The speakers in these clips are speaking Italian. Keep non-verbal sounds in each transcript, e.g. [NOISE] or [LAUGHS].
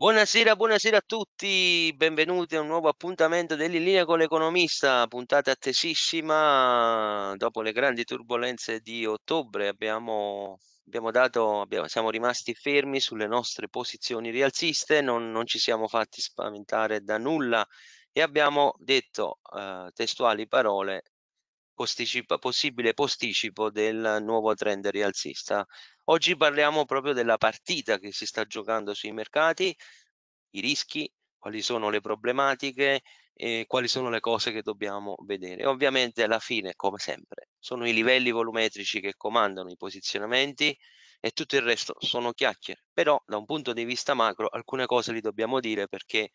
Buonasera, buonasera a tutti, benvenuti a un nuovo appuntamento dell'In linea con l'Economista, puntata attesissima. Dopo le grandi turbulenze di ottobre abbiamo, abbiamo dato, abbiamo, siamo rimasti fermi sulle nostre posizioni rialziste, non, non, ci siamo fatti spaventare da nulla e abbiamo detto eh, testuali parole, posticipa, possibile posticipo del nuovo trend rialzista Oggi parliamo proprio della partita che si sta giocando sui mercati, i rischi, quali sono le problematiche, e quali sono le cose che dobbiamo vedere. Ovviamente alla fine, come sempre, sono i livelli volumetrici che comandano i posizionamenti e tutto il resto sono chiacchiere. Però da un punto di vista macro alcune cose li dobbiamo dire perché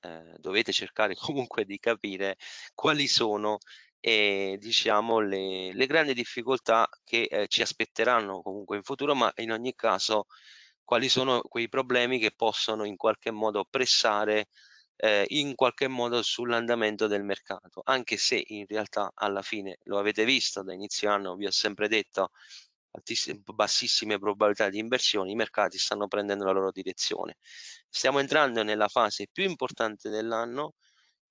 eh, dovete cercare [LAUGHS] comunque di capire quali sono e diciamo le, le grandi difficoltà che eh, ci aspetteranno comunque in futuro, ma in ogni caso quali sono quei problemi che possono in qualche modo pressare eh, in qualche modo sull'andamento del mercato, anche se in realtà alla fine lo avete visto da inizio anno, vi ho sempre detto bassissime probabilità di inversione i mercati stanno prendendo la loro direzione. Stiamo entrando nella fase più importante dell'anno,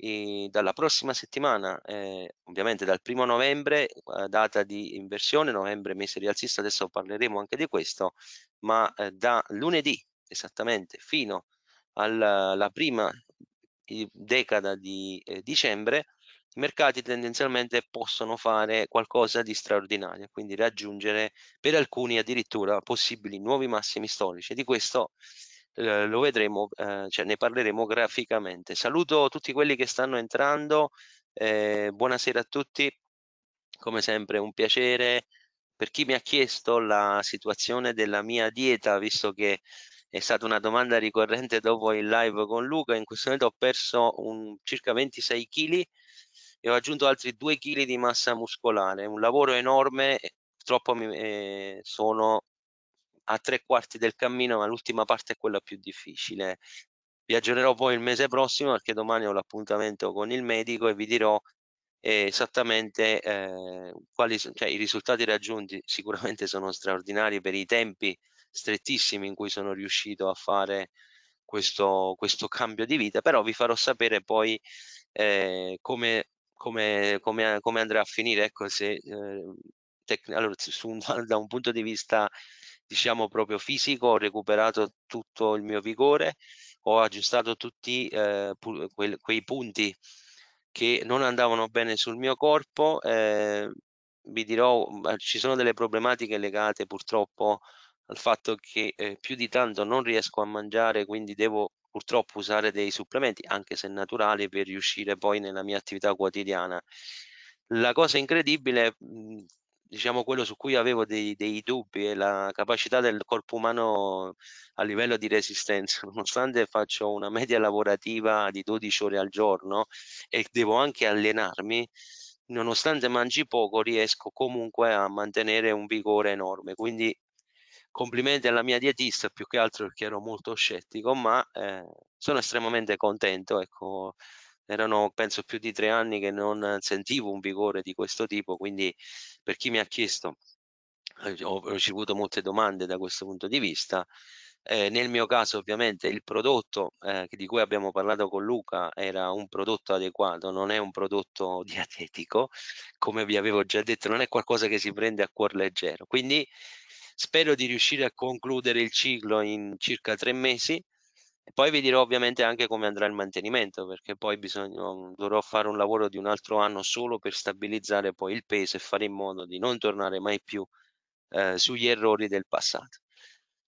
e dalla prossima settimana, eh, ovviamente dal primo novembre, eh, data di inversione, novembre mese rialzista, adesso parleremo anche di questo, ma eh, da lunedì esattamente fino alla prima decada di eh, dicembre, i mercati tendenzialmente possono fare qualcosa di straordinario, quindi raggiungere per alcuni addirittura possibili nuovi massimi storici. Di questo Ehm, lo vedremo, eh, cioè ne parleremo graficamente. Saluto tutti quelli che stanno entrando, ehm, buonasera a tutti, come sempre un piacere. Per chi mi ha chiesto la situazione della mia dieta, visto che è stata una domanda ricorrente dopo il live con Luca, in questo momento ho perso un, circa 26 kg e ho aggiunto altri 2 kg di massa muscolare, un lavoro enorme, purtroppo mi, eh, sono a tre quarti del cammino, ma l'ultima parte è quella più difficile. Vi aggiornerò poi il mese prossimo perché domani ho l'appuntamento con il medico e vi dirò eh, esattamente eh, quali cioè, i risultati raggiunti. Sicuramente sono straordinari per i tempi strettissimi in cui sono riuscito a fare questo, questo cambio di vita, però vi farò sapere poi eh, come, come, come, come andrà a finire. Ecco, se, eh, allora, un, [LAUGHS] da un punto di vista diciamo proprio fisico, ho recuperato tutto il mio vigore, ho aggiustato tutti eh, quei, quei punti che non andavano bene sul mio corpo. Eh, vi dirò, ci sono delle problematiche legate purtroppo al fatto che eh, più di tanto non riesco a mangiare, quindi devo purtroppo usare dei supplementi, anche se naturali, per riuscire poi nella mia attività quotidiana. La cosa incredibile mh, diciamo quello su cui avevo dei, dei dubbi è la capacità del corpo umano a livello di resistenza [LAUGHS] nonostante faccio una media lavorativa di 12 ore al giorno e devo anche allenarmi nonostante mangi poco riesco comunque a mantenere un vigore enorme quindi complimenti alla mia dietista più che altro perché ero molto scettico ma eh, sono estremamente contento ecco erano penso più di tre anni che non sentivo un vigore di questo tipo, quindi per chi mi ha chiesto eh, ho ricevuto molte domande da questo punto di vista. Eh, nel mio caso ovviamente il prodotto eh, di cui abbiamo parlato con Luca era un prodotto adeguato, non è un prodotto [LAUGHS] dietetico, come vi avevo già detto, non è qualcosa che si prende a cuor leggero. Quindi spero di riuscire a concludere il ciclo in circa tre mesi poi vi dirò ovviamente anche come andrà il mantenimento, perché poi bisogno, dovrò fare un lavoro di un altro anno solo per stabilizzare poi il peso e fare in modo di non tornare mai più eh, sugli errori del passato.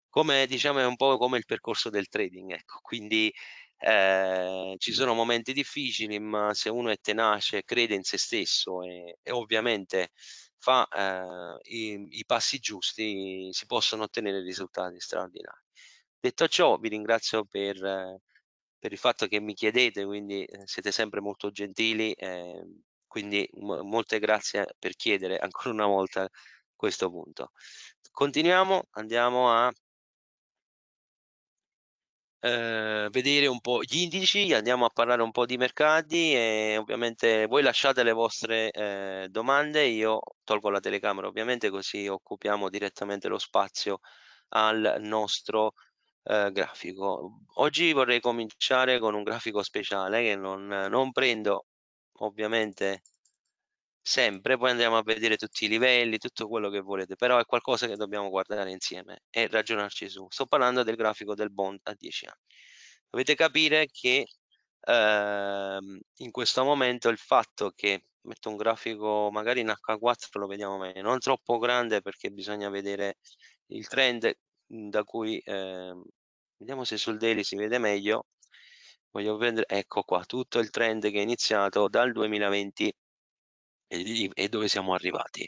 Come diciamo è un po' come il percorso del trading, ecco, quindi eh, ci sono momenti difficili, ma se uno è tenace, crede in se stesso e, e ovviamente fa eh, i, i passi giusti, si possono ottenere risultati straordinari. Detto ciò, vi ringrazio per, per il fatto che mi chiedete, quindi eh, siete sempre molto gentili, eh, quindi molte grazie per chiedere ancora una volta questo punto. Continuiamo, andiamo a eh, vedere un po' gli indici, andiamo a parlare un po' di mercati e ovviamente voi lasciate le vostre eh, domande, io tolgo la telecamera ovviamente così occupiamo direttamente lo spazio al nostro eh, grafico. Oggi vorrei cominciare con un grafico speciale che non, non prendo ovviamente sempre, poi andiamo a vedere tutti i livelli, tutto quello che volete, però è qualcosa che dobbiamo guardare insieme e ragionarci su. Sto parlando del grafico del bond a 10 anni. Dovete capire che ehm, in questo momento il fatto che metto un grafico magari in H4 lo vediamo meglio, non troppo grande perché bisogna vedere il trend Mhmm, da cui eh, vediamo se sul daily si vede meglio voglio vedere ecco qua tutto il trend che è iniziato dal 2020 e, e dove siamo arrivati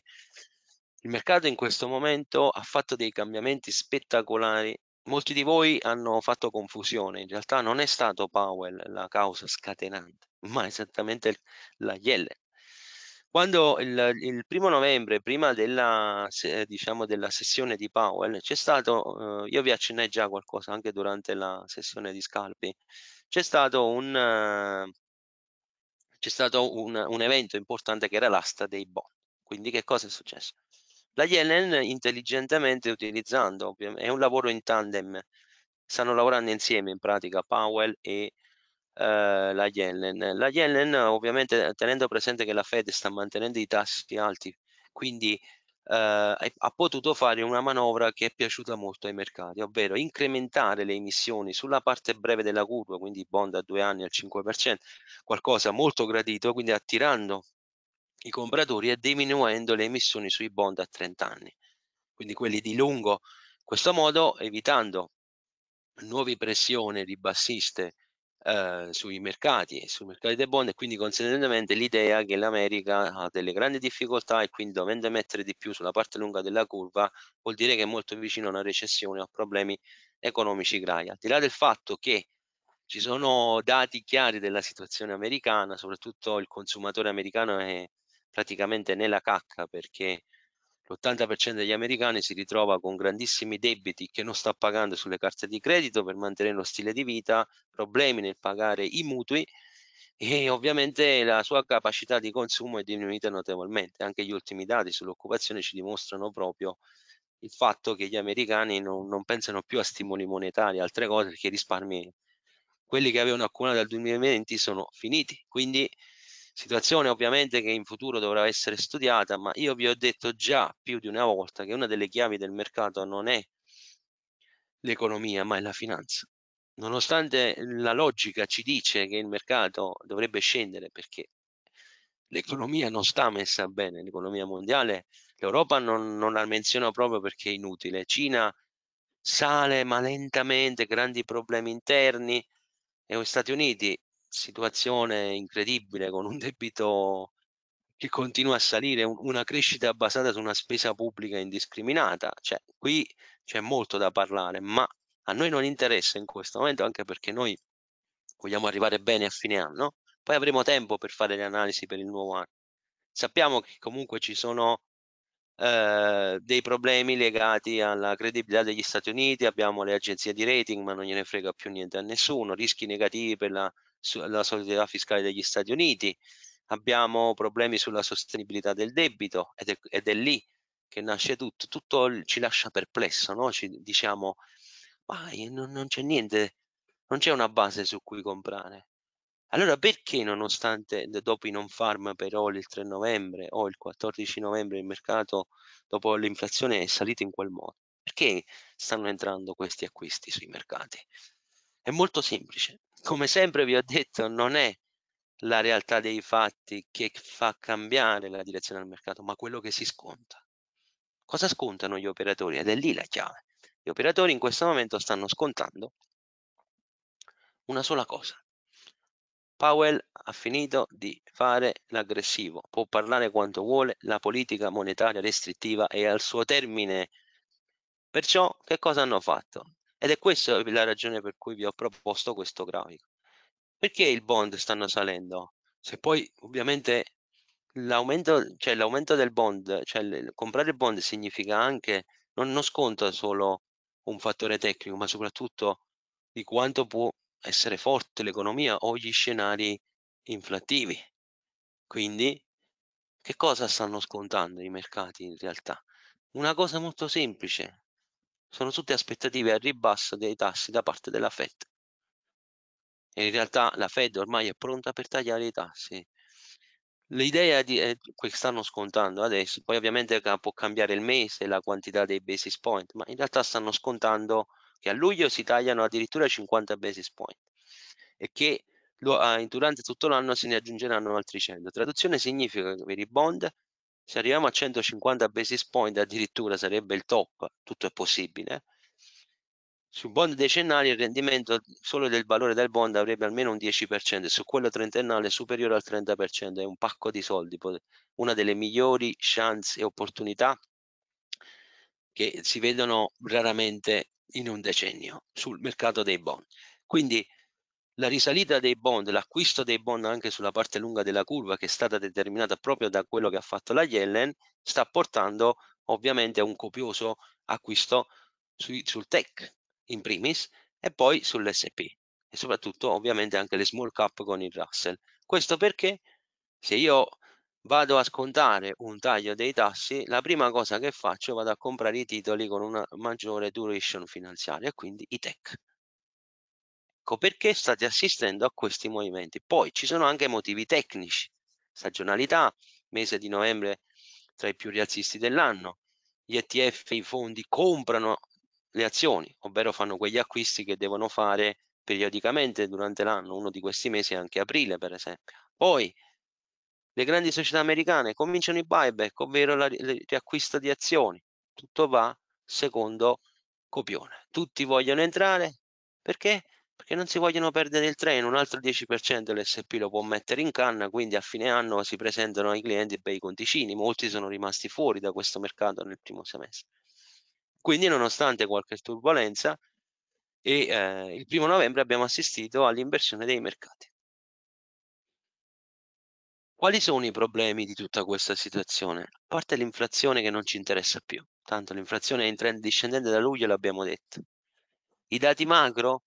il mercato in questo momento ha fatto dei cambiamenti spettacolari molti di voi hanno fatto confusione in realtà non è stato Powell la causa scatenante ma esattamente la Yellen quando il, il primo novembre, prima della, diciamo, della sessione di Powell, c'è stato, eh, io vi accennai già qualcosa anche durante la sessione di Scalpi, c'è stato un, c'è stato un, un evento importante che era l'asta dei bond. Quindi che cosa è successo? La Yellen intelligentemente utilizzando, è un lavoro in tandem, stanno lavorando insieme in pratica Powell e eh, la Yellen. La Yellen ovviamente tenendo presente che la Fed sta mantenendo i tassi alti, quindi eh, ha potuto fare una manovra che è piaciuta molto ai mercati, ovvero incrementare le emissioni sulla parte breve della curva, quindi bond a due anni al 5%, qualcosa molto gradito, quindi attirando i compratori e diminuendo le emissioni sui bond a 30 anni, quindi quelli di lungo, in questo modo evitando nuove pressioni ribassiste eh, sui mercati, sui mercati dei bond e quindi consideratamente l'idea che l'America ha delle grandi difficoltà e quindi dovendo mettere di più sulla parte lunga della curva vuol dire che è molto vicino a una recessione o a problemi economici gravi. Al di là del fatto che ci sono dati chiari della situazione americana, soprattutto il consumatore americano è praticamente nella cacca perché l'80% degli americani si ritrova con grandissimi debiti che non sta pagando sulle carte di credito per mantenere lo stile di vita, problemi nel pagare i mutui e ovviamente la sua capacità di consumo è diminuita notevolmente. Anche gli ultimi dati sull'occupazione ci dimostrano proprio il fatto che gli americani non, non pensano più a stimoli monetari, altre cose perché i risparmi, quelli che avevano accumulato dal 2020 sono finiti. Quindi situazione ovviamente che in futuro dovrà essere studiata, ma io vi ho detto già più di una volta che una delle chiavi del mercato non è l'economia, ma è la finanza. Nonostante la logica ci dice che il mercato dovrebbe scendere perché l'economia non sta messa bene, l'economia mondiale, l'Europa non, non la menziona proprio perché è inutile, Cina sale ma lentamente, grandi problemi interni, e gli Stati Uniti situazione incredibile con un debito che continua a salire, una crescita basata su una spesa pubblica indiscriminata. Cioè, qui c'è molto da parlare, ma a noi non interessa in questo momento, anche perché noi vogliamo arrivare bene a fine anno, poi avremo tempo per fare le analisi per il nuovo anno. Sappiamo che comunque ci sono eh, dei problemi legati alla credibilità degli Stati Uniti, abbiamo le agenzie di rating, ma non gliene frega più niente a nessuno, rischi negativi per la sulla solidità fiscale degli Stati Uniti, abbiamo problemi sulla sostenibilità del debito ed è, ed è lì che nasce tutto, tutto ci lascia perplesso, no? ci diciamo ma non, non c'è niente, non c'è una base su cui comprare. Allora perché nonostante dopo i non farm però il 3 novembre o il 14 novembre il mercato dopo l'inflazione è salito in quel modo? Perché stanno entrando questi acquisti sui mercati? È molto semplice. Come sempre vi ho detto, non è la realtà dei fatti che fa cambiare la direzione del mercato, ma quello che si sconta. Cosa scontano gli operatori? Ed è lì la chiave. Gli operatori in questo momento stanno scontando una sola cosa. Powell ha finito di fare l'aggressivo, può parlare quanto vuole, la politica monetaria restrittiva è al suo termine. Perciò che cosa hanno fatto? Ed è questa la ragione per cui vi ho proposto questo grafico. Perché il bond stanno salendo? Se poi ovviamente l'aumento, cioè l'aumento del bond, cioè comprare il bond significa anche, non, non sconta solo un fattore tecnico, ma soprattutto di quanto può essere forte l'economia o gli scenari inflattivi. Quindi che cosa stanno scontando i mercati in realtà? Una cosa molto semplice, sono tutte aspettative al ribasso dei tassi da parte della Fed. In realtà la Fed ormai è pronta per tagliare i tassi. L'idea di eh, stanno scontando adesso, poi ovviamente può cambiare il mese la quantità dei basis point, ma in realtà stanno scontando che a luglio si tagliano addirittura 50 basis point e che eh, durante tutto l'anno se ne aggiungeranno altri 100. Traduzione significa che per i bond se arriviamo a 150 basis point addirittura sarebbe il top, tutto è possibile. Su bond decennali il rendimento solo del valore del bond avrebbe almeno un 10%, su quello trentennale superiore al 30%, è un pacco di soldi, una delle migliori chance e opportunità che si vedono raramente in un decennio sul mercato dei bond. Quindi la risalita dei bond, l'acquisto dei bond anche sulla parte lunga della curva che è stata determinata proprio da quello che ha fatto la Yellen sta portando ovviamente a un copioso acquisto sui, sul tech in primis e poi sull'SP e soprattutto ovviamente anche le small cap con il Russell. Questo perché se io vado a scontare un taglio dei tassi, la prima cosa che faccio vado a comprare i titoli con una maggiore duration finanziaria, quindi i tech. Ecco perché state assistendo a questi movimenti. Poi ci sono anche motivi tecnici, stagionalità, mese di novembre tra i più rialzisti dell'anno, gli ETF, i fondi comprano le azioni, ovvero fanno quegli acquisti che devono fare periodicamente durante l'anno, uno di questi mesi è anche aprile per esempio. Poi le grandi società americane cominciano i buyback, ovvero la, la, riacquisto di azioni, tutto va secondo copione, tutti vogliono entrare perché? perché non si vogliono perdere il treno, un altro 10% l'SP lo può mettere in canna, quindi a fine anno si presentano ai clienti bei conticini, molti sono rimasti fuori da questo mercato nel primo semestre. Quindi nonostante qualche turbolenza, e, eh, il primo novembre abbiamo assistito all'inversione dei mercati. Quali sono i problemi di tutta questa situazione? A parte l'inflazione che non ci interessa più, tanto l'inflazione è in trend discendente da luglio, l'abbiamo detto. I dati macro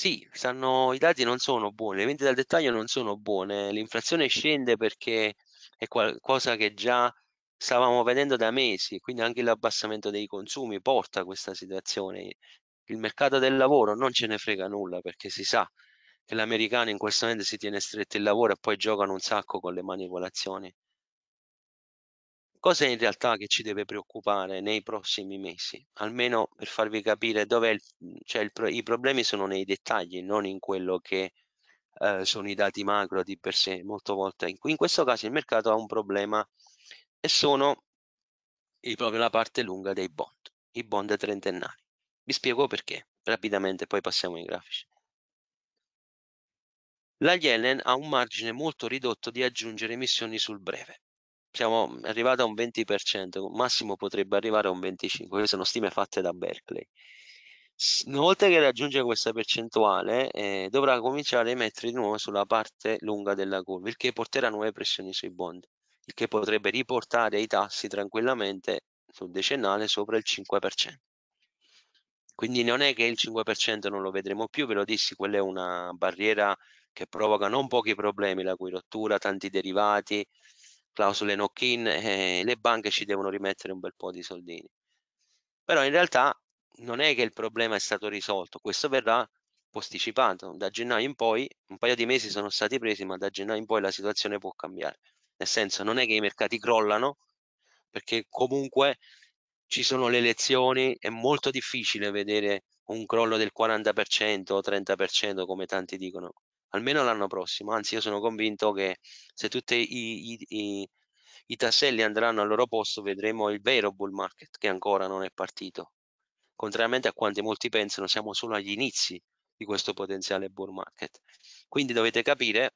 sì, stanno, i dati non sono buoni, le vendite al dettaglio non sono buone, l'inflazione scende perché è qualcosa che già stavamo vedendo da mesi, quindi anche l'abbassamento dei consumi porta a questa situazione. Il mercato del lavoro non ce ne frega nulla perché si sa che l'americano in questo momento si tiene stretto il lavoro e poi giocano un sacco con le manipolazioni. Cosa in realtà che ci deve preoccupare nei prossimi mesi? Almeno per farvi capire dove mhmm, cioè il, i problemi sono nei dettagli, non in quello che eh, sono i dati macro di per sé. Molte volte in, in questo caso il mercato ha un problema e sono i, proprio la parte lunga dei bond, i bond trentennali. Vi spiego perché rapidamente, poi passiamo ai grafici. La Yellen ha un margine molto ridotto di aggiungere emissioni sul breve siamo mm, arrivati a un 20%, massimo potrebbe arrivare a un 25%, queste sono stime fatte da Berkeley. Una volta che raggiunge questa percentuale eh, dovrà cominciare a mettere di nuovo sulla parte lunga della curva, il che porterà nuove pressioni sui bond, il che potrebbe riportare i tassi tranquillamente sul decennale sopra il 5%. Quindi non è che il 5% non lo vedremo più, ve lo dissi, quella è una barriera che provoca non pochi problemi, la cui rottura, tanti derivati, clausole knock-in, eh, le banche ci devono rimettere un bel po' di soldini. Però in realtà non è che il problema è stato risolto, questo verrà posticipato. Da gennaio in poi, un paio di mesi sono stati presi, ma da gennaio in poi la situazione può cambiare. Nel senso, non è che i mercati crollano, perché comunque ci sono le elezioni, è molto difficile vedere un crollo del 40% o 30% come tanti dicono almeno l'anno prossimo. Anzi, io sono convinto che se tutti i, i, i, i, tasselli andranno al loro posto, vedremo il vero bull market che ancora non è partito. Contrariamente a quanti molti pensano, siamo solo agli inizi di questo potenziale bull market. Quindi dovete capire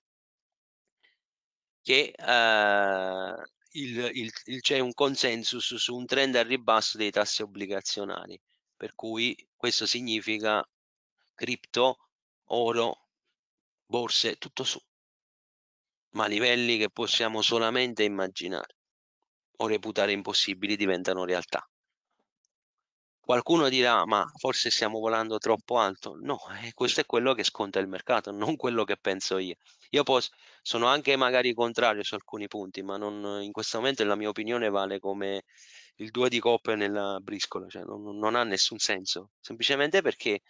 che eh, c'è un consensus su un trend al ribasso dei tassi obbligazionari, per cui questo significa cripto, oro, borse, tutto su, ma livelli che possiamo solamente immaginare o reputare impossibili diventano realtà. Qualcuno dirà, ma forse stiamo volando troppo alto. No, eh, questo è quello che sconta il mercato, [LAUGHS] non quello che penso io. Io posso, sono anche magari contrario su alcuni punti, ma non, in questo momento la mia opinione vale come il 2 di coppe nella briscola, cioè non, non ha nessun senso, semplicemente perché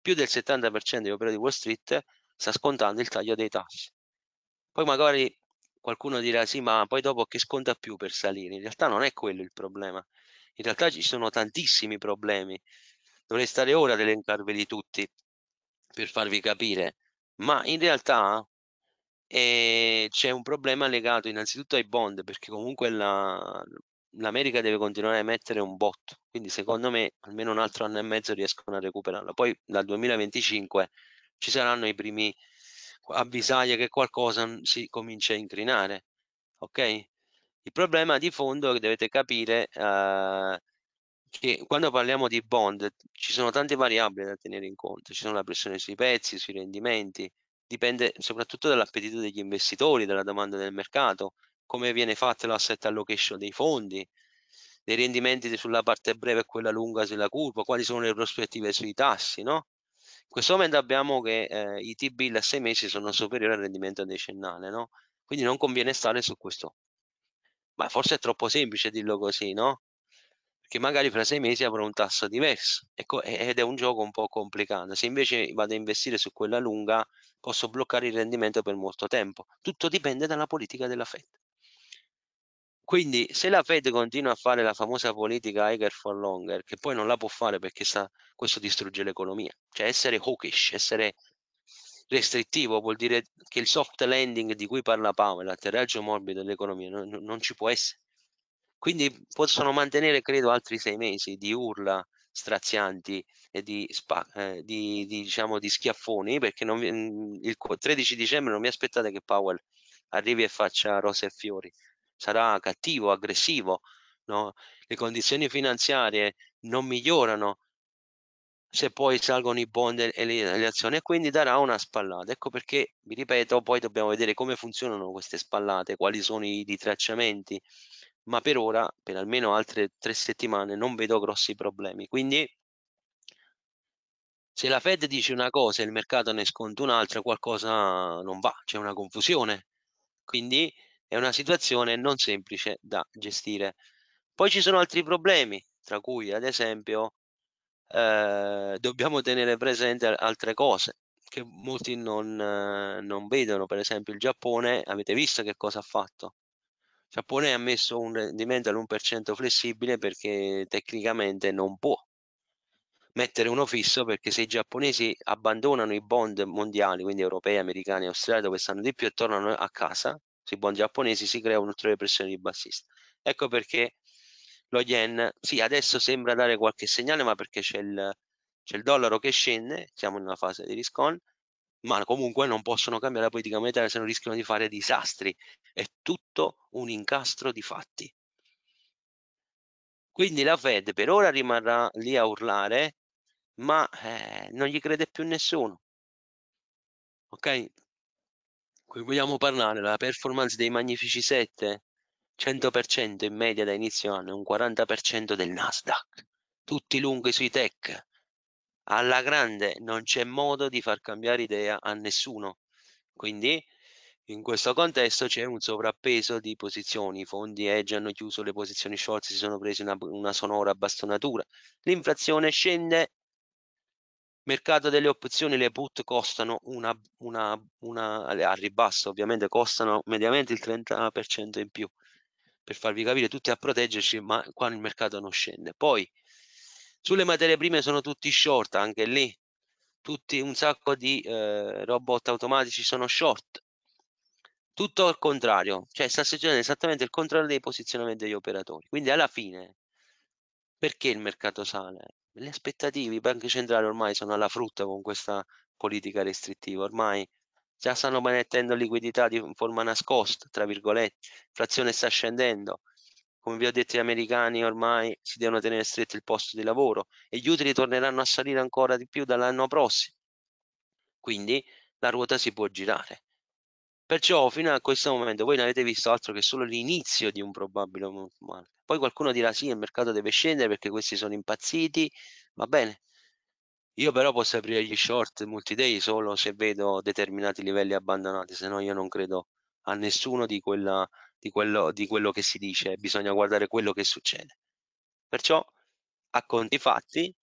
più del 70% degli operatori di Wall Street sta scontando il taglio dei tassi. Poi magari qualcuno dirà sì, ma poi dopo che sconta più per salire? In realtà non è quello il problema. In realtà ci sono tantissimi problemi. Dovrei stare ora ad elencarveli tutti per farvi capire, ma in realtà eh, c'è un problema legato innanzitutto ai bond, perché comunque la, l'America deve continuare a emettere un botto, quindi secondo me almeno un altro anno e mezzo riescono a recuperarlo. Poi dal 2025 ci saranno i primi avvisaglie che qualcosa si comincia a incrinare, ok? Il problema di fondo è che dovete capire eh, che quando parliamo di bond ci sono tante variabili da tenere in conto, ci sono la pressione sui pezzi sui rendimenti, dipende soprattutto dall'appetito degli investitori, dalla domanda del mercato, come viene fatta l'asset allocation dei fondi, dei rendimenti sulla parte breve e quella lunga sulla curva, quali sono le prospettive sui tassi, no? In questo momento abbiamo che eh, i T-bill a 6 mesi sono superiori al rendimento decennale, no? Quindi non conviene stare su questo. Ma forse è troppo semplice dirlo così, no? Perché magari fra 6 mesi avrò un tasso diverso ecco, ed è un gioco un po' complicato. Se invece vado a investire su quella lunga, posso bloccare il rendimento per molto tempo. Tutto dipende dalla politica della Fed. Quindi se la Fed continua a fare la famosa politica higher for longer, che poi non la può fare perché sa, questo distrugge l'economia, cioè essere hawkish, essere restrittivo vuol dire che il soft landing di cui parla Powell, l'atterraggio morbido dell'economia, non, non ci può essere. Quindi possono mantenere, credo, altri sei mesi di urla strazianti e di, spa, eh, di, di, diciamo, di schiaffoni perché non, mm, il 13 dicembre non mi aspettate che Powell arrivi e faccia rose e fiori sarà cattivo, aggressivo, no? le condizioni finanziarie non migliorano se poi salgono i bond e le, le azioni e quindi darà una spallata. Ecco perché, vi ripeto, poi dobbiamo vedere come funzionano queste spallate, quali sono i ritracciamenti, ma per ora, per almeno altre tre settimane, non vedo grossi problemi. Quindi se la Fed dice una cosa e il mercato ne sconta un'altra, qualcosa non va, c'è una confusione. Quindi è una situazione non semplice da gestire. Poi ci sono altri problemi, tra cui ad esempio eh, dobbiamo tenere presente altre cose che molti non, eh, non, vedono. Per esempio il Giappone, avete visto che cosa ha fatto? Il Giappone ha messo un rendimento all'1% flessibile perché tecnicamente non può mettere uno fisso perché se i giapponesi abbandonano i bond mondiali, quindi europei, americani, australiani, dove stanno di più e tornano a casa, sui buoni giapponesi si crea un'ulteriore pressione di bassista. Ecco perché lo yen, sì, adesso sembra dare qualche segnale, ma perché c'è il, il, dollaro che scende, siamo in una fase di riscon, ma comunque non possono cambiare la politica monetaria se non rischiano di fare disastri. È tutto un incastro di fatti. Quindi la Fed per ora rimarrà lì a urlare, ma eh, non gli crede più nessuno. Ok? vogliamo parlare, la performance dei Magnifici 7, 100% in media da inizio anno, un 40% del Nasdaq, tutti lunghi sui tech. Alla grande non c'è modo di far cambiare idea a nessuno. Quindi in questo contesto c'è un sovrappeso di posizioni, i fondi edge hanno chiuso le posizioni short, si sono presi una, una sonora bastonatura, l'inflazione scende mercato delle opzioni le put costano una, una, una al ribasso ovviamente costano mediamente il 30% in più per farvi capire tutti a proteggerci ma qua il mercato non scende poi sulle materie prime sono tutti short anche lì tutti un sacco di eh, robot automatici sono short tutto al contrario cioè sta succedendo esattamente il contrario dei posizionamenti degli operatori quindi alla fine perché il mercato sale le aspettative, i banchi centrali ormai sono alla frutta con questa politica restrittiva, ormai già stanno mettendo liquidità di forma nascosta, tra virgolette, l'inflazione sta scendendo, come vi ho detto gli americani ormai si devono tenere stretto il posto di lavoro e gli utili torneranno a salire ancora di più dall'anno prossimo, quindi la ruota si può girare. Perciò fino a questo momento voi non avete visto altro che solo l'inizio di un probabile bull market. Poi qualcuno dirà sì, il mercato deve scendere perché questi sono impazziti, va bene. Io però posso aprire gli short multi day solo se vedo determinati livelli abbandonati, se no io non credo a nessuno di, quella, di, quello, di quello che si dice, bisogna guardare quello che succede. Perciò a conti fatti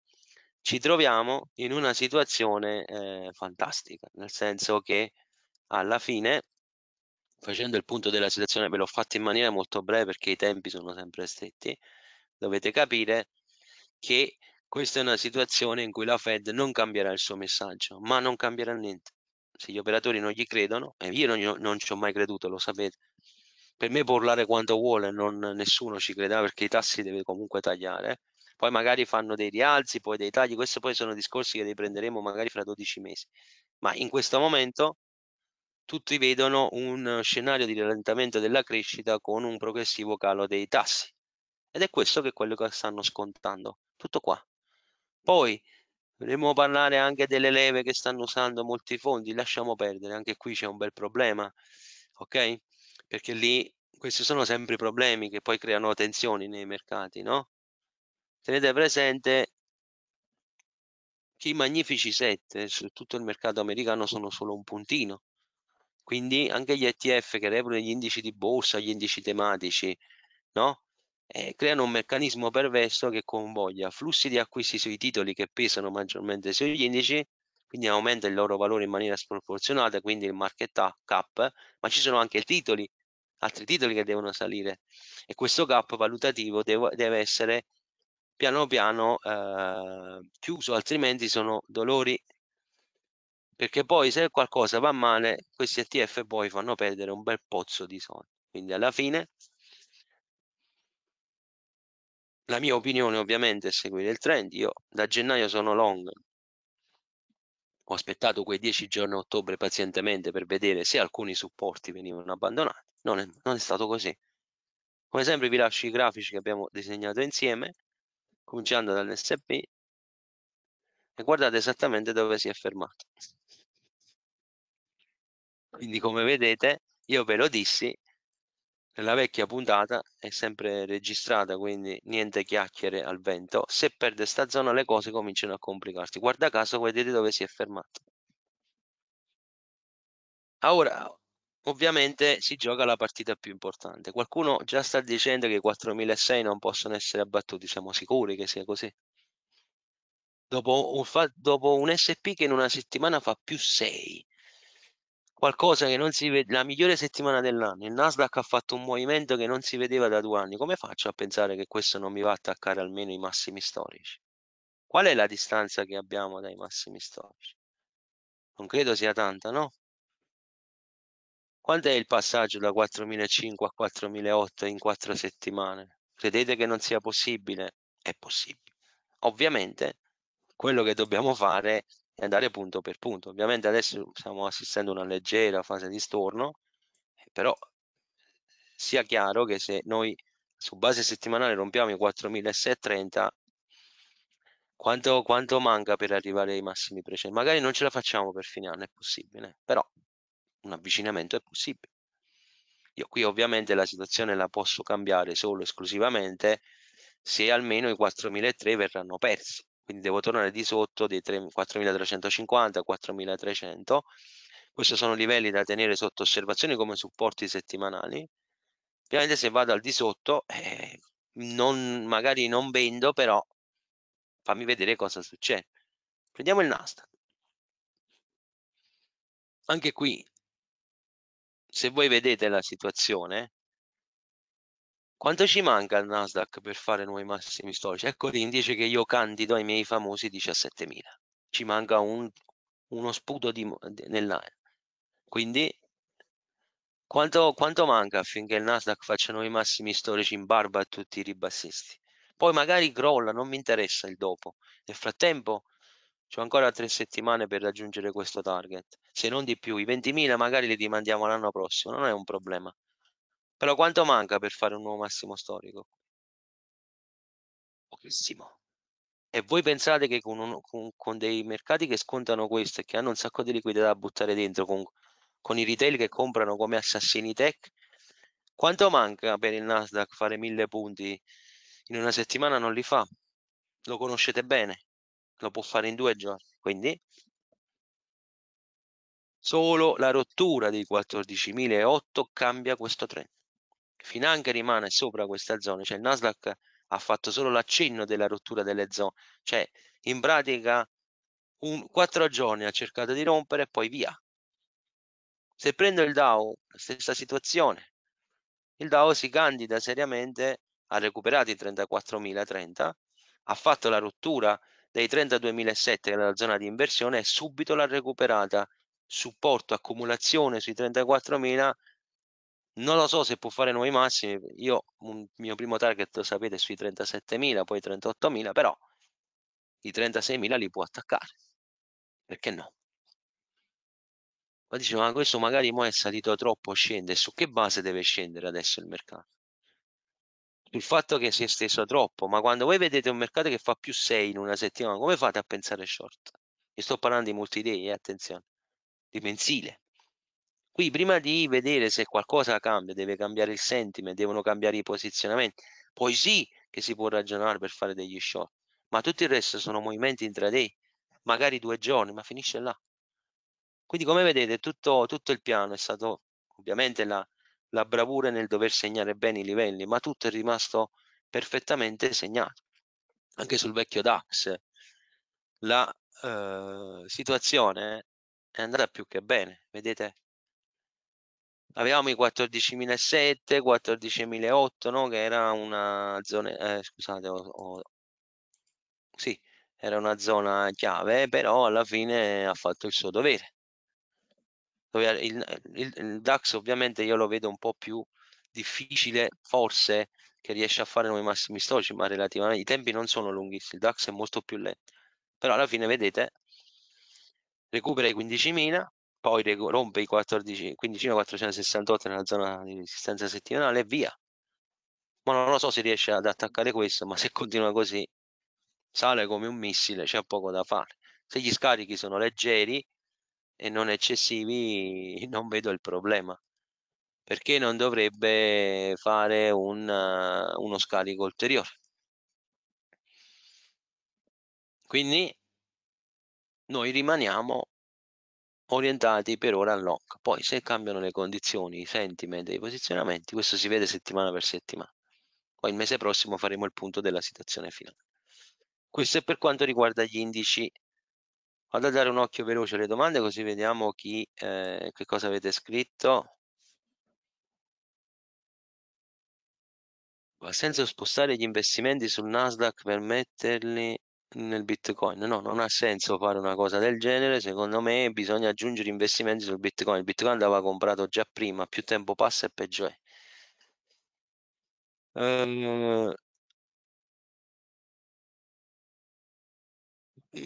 ci troviamo in una situazione eh, fantastica, nel senso che alla fine facendo il punto della situazione, ve l'ho fatto in maniera molto breve perché i tempi sono sempre stretti, dovete capire che questa è una situazione in cui la Fed non cambierà il suo messaggio, ma non cambierà niente. Se gli operatori non gli credono, e io non, non ci ho mai creduto, lo sapete, per me può urlare quanto vuole, non, nessuno ci crederà perché i tassi deve comunque tagliare, poi magari fanno dei rialzi, poi dei tagli, questi poi sono discorsi che riprenderemo magari fra 12 mesi, ma in questo momento tutti vedono un scenario di rallentamento della crescita con un progressivo calo dei tassi. Ed è questo che è quello che stanno scontando. Tutto qua. Poi dovremmo parlare anche delle leve che stanno usando molti fondi, lasciamo perdere, anche qui c'è un bel problema, ok? Perché lì questi sono sempre i problemi che poi creano tensioni nei mercati, no? Tenete presente che i magnifici 7 su tutto il mercato americano sono solo un puntino, quindi anche gli ETF che regolano gli indici di borsa, gli indici tematici, no? Eh, creano un meccanismo perverso che convoglia flussi di acquisti sui titoli che pesano maggiormente sugli indici, quindi aumenta il loro valore in maniera sproporzionata, quindi il market cap, ma ci sono anche titoli, altri titoli che devono salire e questo gap valutativo deve, deve essere piano piano eh, chiuso, altrimenti sono dolori perché poi se qualcosa va male questi ETF poi fanno perdere un bel pozzo di soldi quindi alla fine la mia opinione ovviamente è seguire il trend io da gennaio sono long ho aspettato quei 10 giorni a ottobre pazientemente per vedere se alcuni supporti venivano abbandonati non è, non è stato così come sempre vi lascio i grafici che abbiamo disegnato insieme cominciando dall'SP e guardate esattamente dove si è fermato quindi come vedete io ve lo dissi nella vecchia puntata è sempre registrata quindi niente chiacchiere al vento se perde sta zona le cose cominciano a complicarsi guarda caso vedete dove si è fermato ora ovviamente si gioca la partita più importante qualcuno già sta dicendo che i 4.600 non possono essere abbattuti siamo sicuri che sia così dopo un, dopo un SP che in una settimana fa più 6 qualcosa che non si vede, la migliore settimana dell'anno, il Nasdaq ha fatto un movimento che non si vedeva da due anni, come faccio a pensare che questo non mi va a attaccare almeno i massimi storici? Qual è la distanza che abbiamo dai massimi storici? Non credo sia tanta, no? Quanto è il passaggio da 4.500 a 4.800 in quattro settimane? Credete che non sia possibile? È possibile. Ovviamente quello che dobbiamo fare e andare punto per punto. Ovviamente adesso stiamo assistendo a una leggera fase di storno, eh, però sia chiaro che se noi su base settimanale rompiamo i 4.630, quanto, quanto manca per arrivare ai massimi precedenti? Magari non ce la facciamo per fine anno, è possibile, eh, però un avvicinamento è possibile. Io qui ovviamente la situazione la posso cambiare solo esclusivamente se almeno i 4.003 verranno persi quindi devo tornare di sotto dei 4350 a 4300 questi sono livelli da tenere sotto osservazione come supporti settimanali ovviamente se vado al di sotto eh, non, magari non vendo però fammi vedere cosa succede prendiamo il Nasdaq anche qui se voi vedete la situazione quanto ci manca al Nasdaq per fare nuovi massimi storici? Ecco l'indice che io candido ai miei famosi 17.000. Ci manca un, uno sputo di, nella, quindi quanto, quanto, manca affinché il Nasdaq faccia nuovi massimi storici in barba a tutti i ribassisti? Poi magari crolla, non mi interessa il dopo. Nel frattempo ho ancora tre settimane per raggiungere questo target. Se non di più, i 20.000 magari li rimandiamo l'anno prossimo, non è un problema. Però quanto manca per fare un nuovo massimo storico? Pochissimo. E voi pensate che con, un, con, con dei mercati che scontano questo e che hanno un sacco di liquidità da buttare dentro, con, con i retail che comprano come assassini tech, quanto manca per il Nasdaq fare mille punti in una settimana? Non li fa. Lo conoscete bene, lo può fare in due giorni. Quindi solo la rottura dei 14.008 cambia questo trend. Finanche rimane sopra questa zona, cioè il Nasdaq ha fatto solo l'accenno della rottura delle zone, cioè in pratica un, quattro giorni ha cercato di rompere e poi via. Se prendo il Dow, stessa situazione, il Dow si candida seriamente, ha recuperato i 34.030, ha fatto la rottura dei 32.007 che era la zona di inversione e subito l'ha recuperata, supporto, accumulazione sui 34.000 non lo so se può fare nuovi massimi. Io, il mio primo target, lo sapete, sui 37.000, poi 38.000, però i 36.000 li può attaccare. Perché no? Ma dice, ma questo magari mo è salito troppo, scende. Su che base deve scendere adesso il mercato? il fatto che si è steso troppo, ma quando voi vedete un mercato che fa più 6 in una settimana, come fate a pensare short? E sto parlando di multi-day, eh, attenzione, di mensile. Qui prima di vedere se qualcosa cambia, deve cambiare il sentiment, devono cambiare i posizionamenti, poi sì che si può ragionare per fare degli short, ma tutto il resto sono movimenti intraday, magari due giorni, ma finisce là. Quindi come vedete tutto, tutto il piano è stato ovviamente la, la bravura nel dover segnare bene i livelli, ma tutto è rimasto perfettamente segnato. Anche sul vecchio DAX la eh, situazione è andata più che bene, vedete avevamo i 14.007, 14.008, no? che era una zona, eh, scusate, ho, ho, sì, era una zona chiave, però alla fine ha fatto il suo dovere. Il, il, il, DAX ovviamente io lo vedo un po' più difficile, forse, che riesce a fare nuovi massimi storici, ma relativamente i tempi non sono lunghissimi, il DAX è molto più lento. Però alla fine, vedete, recupera i 15.000, poi rompe i 15.468 nella zona di resistenza settimanale e via. Ma non lo so se riesce ad attaccare questo, ma se [LAUGHS] continua così sale come un missile, c'è poco da fare. Se gli scarichi sono leggeri e non eccessivi, [LAUGHS] non vedo il problema. Perché non dovrebbe fare un, uh, uno scarico ulteriore? Quindi noi rimaniamo orientati per ora al lock. Poi se cambiano le condizioni, i sentimenti e i posizionamenti, questo si vede settimana per settimana. Poi il mese prossimo faremo il punto della situazione finale. Questo è per quanto riguarda gli indici. Vado a dare un occhio veloce alle domande così vediamo chi, eh, che cosa avete scritto. Ha senza spostare gli investimenti sul Nasdaq per metterli nel Bitcoin. No, non ha senso fare una cosa del genere. Secondo me bisogna aggiungere investimenti sul Bitcoin. Il Bitcoin andava comprato già prima, più tempo passa e peggio è. Um,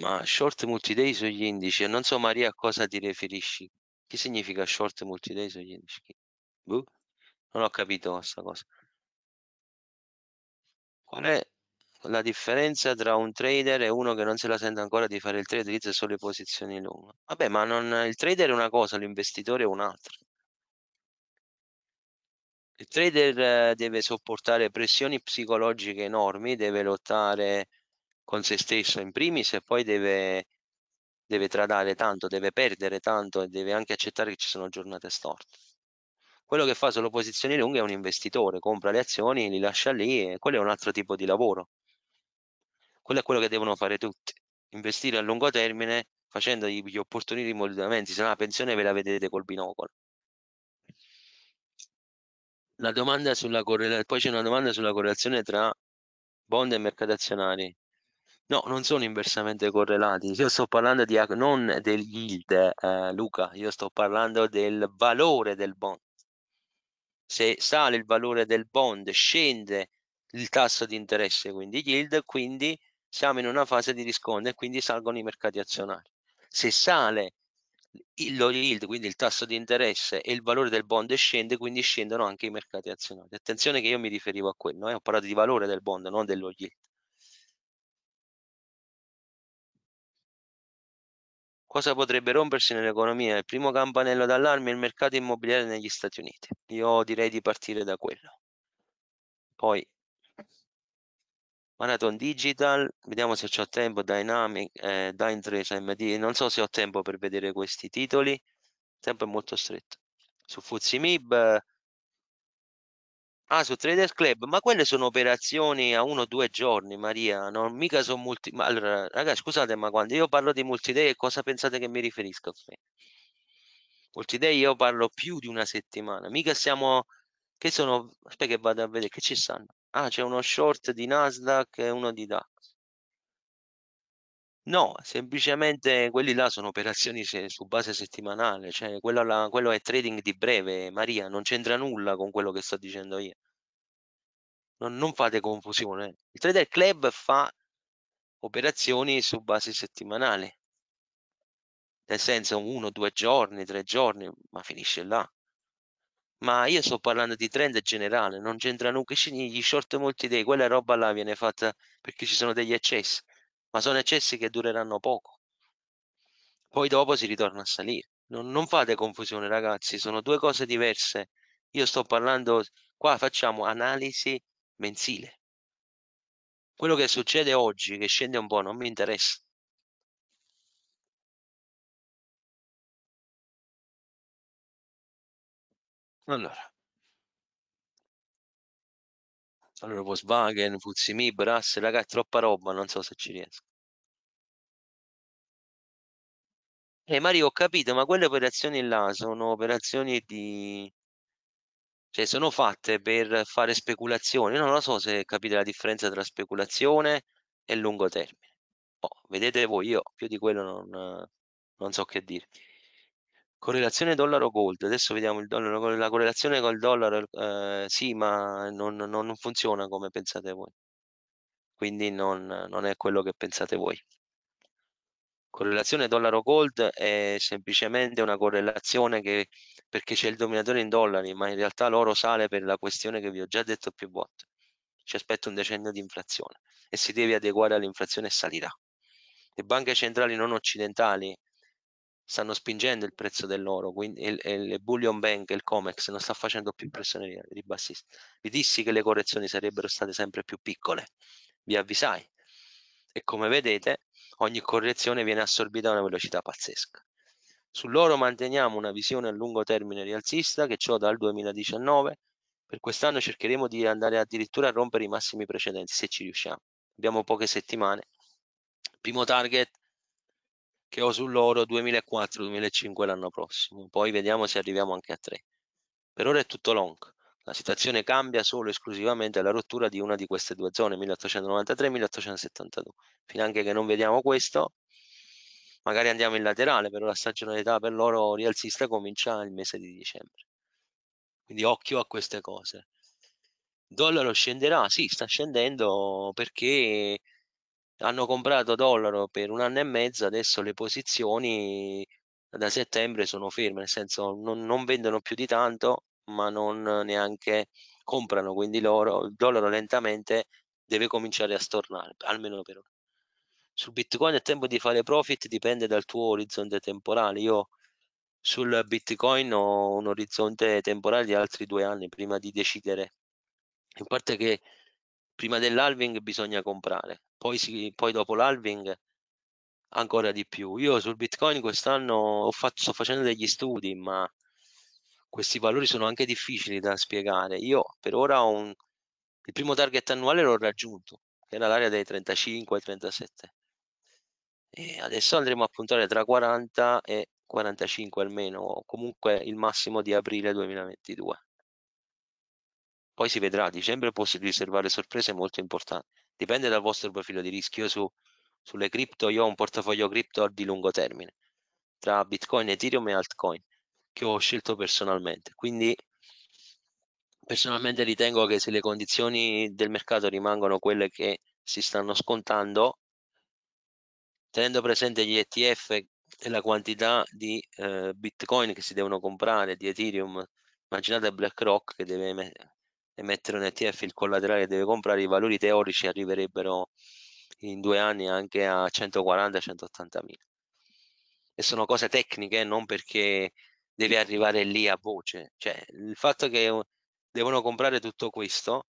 ma short multi day sugli indici, non so Maria a cosa ti riferisci. Che significa short multi day sugli indici? Buh? Non ho capito questa cosa. Qual è la differenza tra un trader e uno che non se la sente ancora di fare il trade utilizza solo le posizioni lunghe. Vabbè, ma non, il trader è una cosa, l'investitore è un'altra. Il trader eh, deve sopportare pressioni psicologiche enormi, deve lottare con se stesso in primis e poi deve, deve tradare tanto, deve perdere tanto e deve anche accettare che ci sono giornate storte quello che fa solo posizioni lunghe è un investitore, compra le azioni, li lascia lì e quello è un altro tipo di lavoro quello è quello che devono fare tutti, investire a lungo termine facendo gli opportuni rimodernamenti, se no la pensione ve la vedete col binocolo. La domanda sulla correlazione, poi c'è una domanda sulla correlazione tra bond e mercati azionari. No, non sono inversamente correlati. Io sto parlando di, non del yield, eh, Luca, io sto parlando del valore del bond. Se sale il valore del bond, scende il tasso di interesse, quindi yield, quindi siamo in una fase di riscontro e quindi salgono i mercati azionari. Se sale il low yield, quindi il tasso di interesse e il valore del bond scende, quindi scendono anche i mercati azionari. Attenzione che io mi riferivo a quello, eh? ho parlato di valore del bond, non dello yield. Cosa potrebbe rompersi nell'economia? Il primo campanello d'allarme è il mercato immobiliare negli Stati Uniti. Io direi di partire da quello. Poi Marathon Digital, vediamo se ho tempo, Dynamic, eh, Dynatrace, MD, non so se ho tempo per vedere questi titoli, il tempo è molto stretto. Su Fuzimib, eh, ah su Traders Club, ma quelle sono operazioni a uno o due giorni Maria, non mica sono multi, ma allora ragazzi scusate ma quando io parlo di multiday cosa pensate che mi riferisco a me? Multiday io parlo più di una settimana, mica siamo, che sono, aspetta che vado a vedere, che ci stanno? Ah, c'è uno short di Nasdaq e uno di DAX. No, semplicemente quelli là sono operazioni se- su base settimanale, cioè quello, là- quello è trading di breve, Maria, non c'entra nulla con quello che sto dicendo io. Non, non fate confusione. Il Trader Club fa operazioni su base settimanale, nel senso uno, due giorni, tre giorni, ma finisce là ma io sto parlando di trend generale, non c'entra nulla, gli short multi-day, quella roba là viene fatta perché ci sono degli eccessi, ma sono eccessi che dureranno poco. Poi dopo si ritorna a salire. Non, non fate confusione ragazzi, sono due cose diverse. Io sto parlando, qua facciamo analisi mensile. Quello che succede oggi, che scende un po', non mi interessa. Allora. Allora Volkswagen, Fuzimi, Brass, raga è troppa roba, non so se ci riesco. Eh Mario, ho capito, ma quelle operazioni là sono operazioni di... Cioè sono fatte per fare speculazioni, non lo so se capite la differenza tra speculazione e lungo termine. Oh, vedete voi, io più di quello non, non so che dirvi. Correlazione dollaro-gold, adesso vediamo il dollaro, la correlazione col dollaro, eh, sì, ma non, non, funziona come pensate voi. Quindi non, non è quello che pensate voi. Correlazione dollaro-gold è semplicemente una correlazione che, perché c'è il dominatore in dollari, ma in realtà l'oro sale per la questione che vi ho già detto più volte. Ci aspetta un decennio di inflazione e si deve adeguare all'inflazione e salirà. Le banche centrali non occidentali stanno spingendo il prezzo dell'oro, quindi il, il bullion bank, il COMEX non sta facendo più pressione ribassista. Vi dissi che le correzioni sarebbero state sempre più piccole, vi avvisai. E come vedete, ogni correzione viene assorbita a una velocità pazzesca. Sull'oro manteniamo una visione a lungo termine rialzista che ho dal 2019. Per quest'anno cercheremo di andare addirittura a rompere i massimi precedenti se ci riusciamo. Abbiamo poche settimane. Primo target che ho sull'oro 2004-2005 l'anno prossimo, poi vediamo se arriviamo anche a 3. Per ora è tutto long, la situazione cambia solo e esclusivamente alla rottura di una di queste due zone, 1893-1872. Finanche che non vediamo questo, magari andiamo in laterale, però la stagionalità per l'oro rialzista comincia il mese di dicembre. Quindi occhio a queste cose. dollaro scenderà? Sì, sta scendendo perché hanno comprato dollaro per un anno e mezzo, adesso le posizioni da settembre sono ferme, nel senso non, non vendono più di tanto, ma non neanche comprano, quindi loro, il dollaro lentamente deve cominciare a stornare, almeno per ora. Sul Bitcoin il tempo di fare profit dipende dal tuo orizzonte temporale. Io sul Bitcoin ho un orizzonte temporale di altri due anni prima di decidere. In parte che prima dell'halving bisogna comprare, poi, si, poi dopo l'halving ancora di più. Io sul Bitcoin quest'anno fatto, sto facendo degli studi, ma questi valori sono anche difficili da spiegare. Io per ora ho un, il primo target annuale l'ho raggiunto, che era l'area dei 35 37. E adesso andremo a puntare tra 40 e 45 almeno, o comunque il massimo di aprile 2022. Poi si vedrà, a dicembre posso riservare sorprese molto importanti. Dipende dal vostro profilo di rischio. Io su, sulle cripto, io ho un portafoglio cripto di lungo termine, tra Bitcoin, Ethereum e altcoin, che ho scelto personalmente. Quindi personalmente ritengo che se le condizioni del mercato rimangono quelle che si stanno scontando, tenendo presente gli ETF e la quantità di eh, Bitcoin che si devono comprare, di Ethereum, immaginate BlackRock che deve e mettere un ETF il collaterale che deve comprare, i valori teorici arriverebbero in due anni anche a 140-180 mila. E sono cose tecniche, non perché devi arrivare lì a voce. Cioè, il fatto che devono comprare tutto questo,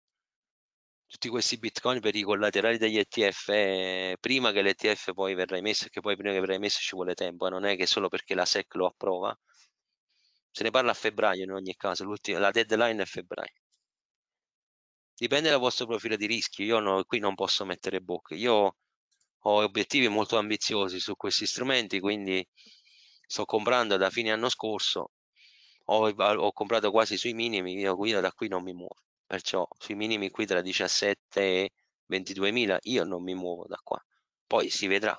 tutti questi bitcoin per i collaterali degli ETF, eh, prima che l'ETF poi verrà emesso, che poi prima che verrà emesso ci vuole tempo, eh, non è che solo perché la SEC lo approva. Se ne parla a febbraio in ogni caso, la deadline è febbraio dipende dal vostro profilo di rischio. Io no, qui non posso mettere bocche. Io ho obiettivi molto ambiziosi su questi strumenti, quindi sto comprando da fine anno scorso, ho, ho comprato quasi sui minimi, io guida da qui non mi muovo. Perciò sui minimi qui tra 17 e 22 mila io non mi muovo da qua. Poi si vedrà.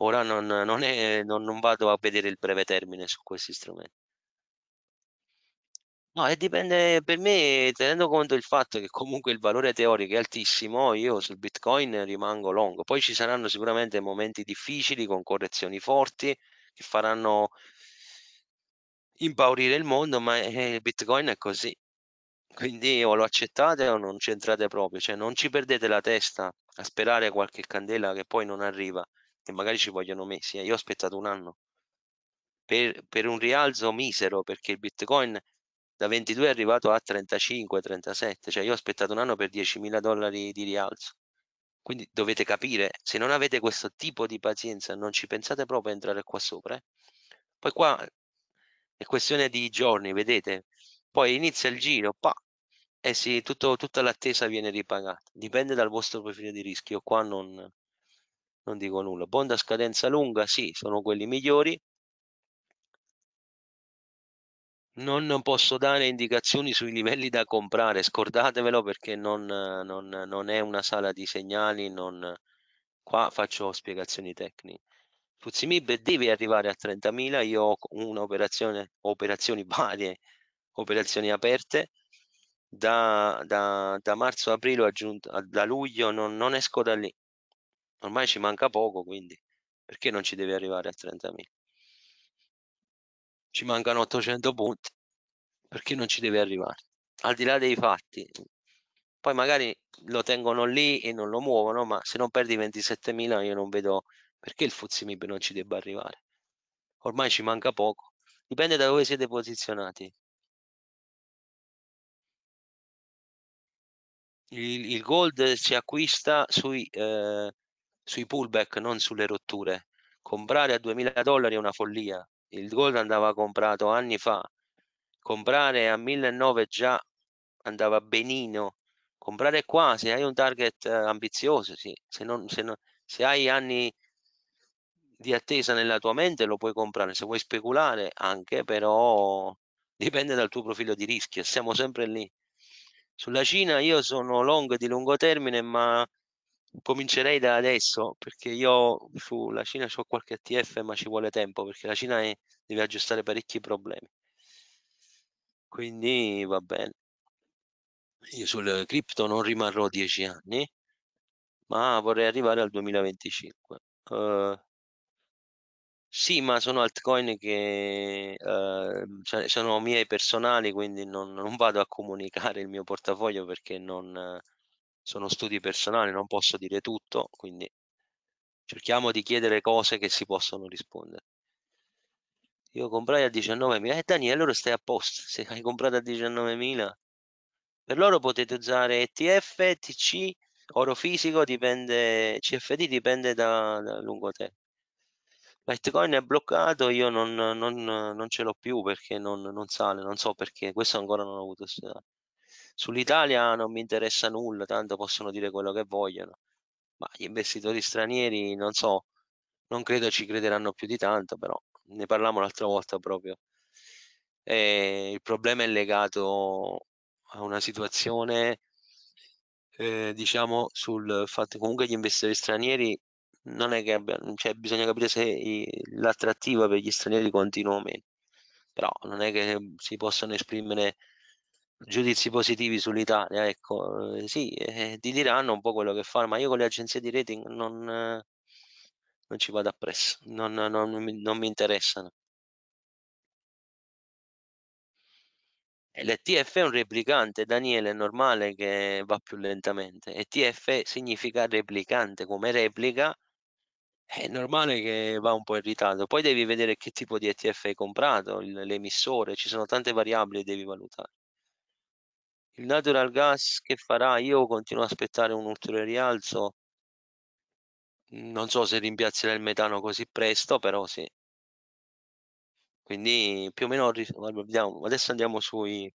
Ora non, non, è, non, non vado a vedere il breve termine su questi strumenti. No, e dipende per me, tenendo conto il fatto che comunque il valore teorico è altissimo, io sul Bitcoin rimango long. Poi ci saranno sicuramente momenti difficili con correzioni forti che faranno impaurire il mondo, ma eh, il Bitcoin è così. Quindi o lo accettate o non ci entrate proprio, cioè non ci perdete la testa a sperare qualche candela che poi non arriva che magari ci vogliono mesi. Eh. Io ho aspettato un anno per, per un rialzo misero perché il Bitcoin da 22 è arrivato a 35-37, cioè io ho aspettato un anno per 10.000 dollari di rialzo. Quindi dovete capire, se non avete questo tipo di pazienza, non ci pensate proprio a entrare qua sopra. Eh? Poi qua è questione di giorni, vedete? Poi inizia il giro, pa, e sì, tutto, tutta l'attesa viene ripagata. Dipende dal vostro profilo di rischio, qua non, non dico nulla. Bond a scadenza lunga, sì, sono quelli migliori, non, posso dare indicazioni sui livelli da comprare, scordatevelo perché non, non, non è una sala di segnali, non... qua faccio spiegazioni tecniche. Fuzimib deve arrivare a 30.000, io ho un'operazione, operazioni [LAUGHS] varie, operazioni aperte, da, da, da marzo a aprile, aggiunto, da luglio non, non esco da lì, ormai ci manca poco quindi, perché non ci deve arrivare a 30.000? ci mancano 800 punti perché non ci deve arrivare al di là dei fatti poi magari lo tengono lì e non lo muovono ma se non perdi 27.000 io non vedo perché il Fuzimib non ci debba arrivare ormai ci manca poco dipende da dove siete posizionati il, il gold si acquista sui, eh, sui pullback non sulle rotture comprare a 2000 dollari è una follia il gold andava comprato anni fa. Comprare a 1.900 già andava benino. Comprare qua, se hai un target eh, ambizioso, sì. se, non, se, non, se hai anni di attesa nella tua mente lo puoi comprare, se vuoi speculare anche, però dipende dal tuo profilo di rischio, siamo sempre lì. Sulla Cina io sono long di lungo termine, ma comincerei da adesso perché io sulla Cina ho qualche ATF ma ci vuole tempo perché la Cina è, deve aggiustare parecchi problemi quindi va bene io sul cripto non rimarrò 10 anni ma vorrei arrivare al 2025 uh, eh, sì ma sono altcoin che uh, cioè sono miei personali quindi non, non, vado a comunicare il mio portafoglio perché non sono studi personali, non posso dire tutto, quindi cerchiamo di chiedere cose che si possono rispondere. Io comprai a 19.000, eh Dani, allora stai a posto, se hai comprato a 19.000, per loro potete usare ETF, ETC, oro fisico, dipende, CFD dipende da, da lungo tempo. Litecoin è bloccato, io non, non, non ce l'ho più perché non, non, sale, non so perché, questo ancora non ho avuto studiato. Sull'Italia non mi interessa nulla, tanto possono dire quello che vogliono, ma gli investitori stranieri, non so, non credo ci crederanno più di tanto, però ne parliamo l'altra volta proprio. E il problema è legato a una situazione, eh, diciamo, sul fatto che comunque gli investitori stranieri non è che abbiano, cioè bisogna capire se l'attrattiva per gli stranieri continua o meno, però non è che si possono esprimere giudizi positivi sull'Italia, ecco, eh, sì, eh, ti diranno un po' quello che fa, ma io con le agenzie di rating non, eh, non ci vado appresso, non, non, non, mi, non mi interessano. Eh, L'ETF è un replicante, Daniele, è normale che va più lentamente. ETF significa replicante, come replica è normale che va un po' in ritardo. Poi devi vedere che tipo di ETF hai comprato, l'emissore, ci sono tante variabili che devi valutare. Il natural gas che farà? Io continuo a aspettare un ulteriore rialzo. Non so se rimpiazzerà il metano così presto, però sì. Quindi più o meno adesso andiamo sui,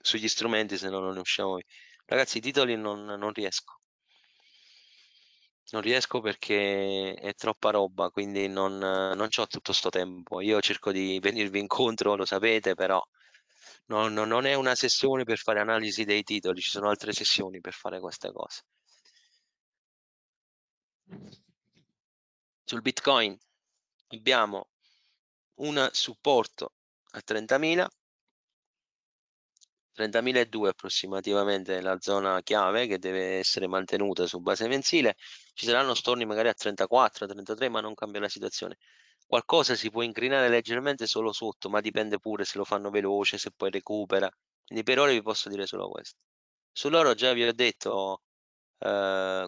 sugli strumenti, se no non ne usciamo. Ragazzi, i titoli non, non riesco. Non riesco perché è troppa roba, quindi non, non ho tutto sto tempo. Io cerco di venirvi incontro, lo sapete, però non, non è una sessione per fare analisi dei titoli, ci sono altre sessioni per fare queste cose. Sul Bitcoin abbiamo un supporto a 30.000, 30.002 approssimativamente la zona chiave che deve essere mantenuta su base mensile, ci saranno storni magari a 34, 33 ma non cambia la situazione qualcosa si può incrinare leggermente solo sotto, ma dipende pure se lo fanno veloce, se poi recupera. Quindi per ora vi posso dire solo questo. Sull'oro già vi ho detto, eh,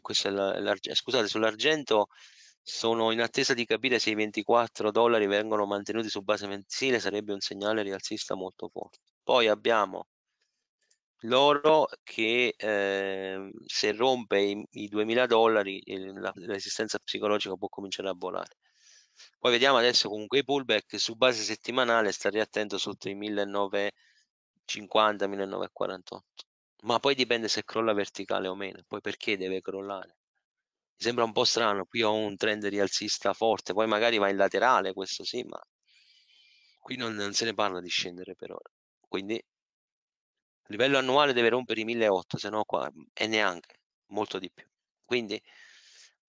scusate, sull'argento sono in attesa di capire se i 24 dollari vengono mantenuti su base mensile, sarebbe un segnale rialzista molto forte. Poi abbiamo l'oro che eh, se rompe i, i 2000 dollari l'esistenza psicologica può cominciare a volare. Poi vediamo adesso comunque i pullback su base settimanale, starei attento sotto i 1950-1948. Ma poi dipende se crolla verticale o meno, poi perché deve crollare. Mi sembra un po' strano, qui ho un trend rialzista forte, poi magari va in laterale, questo sì, ma qui non, non se ne parla di scendere per ora. Quindi il livello annuale deve rompere i 1.800, se no qua mm, e neanche, molto di più. Quindi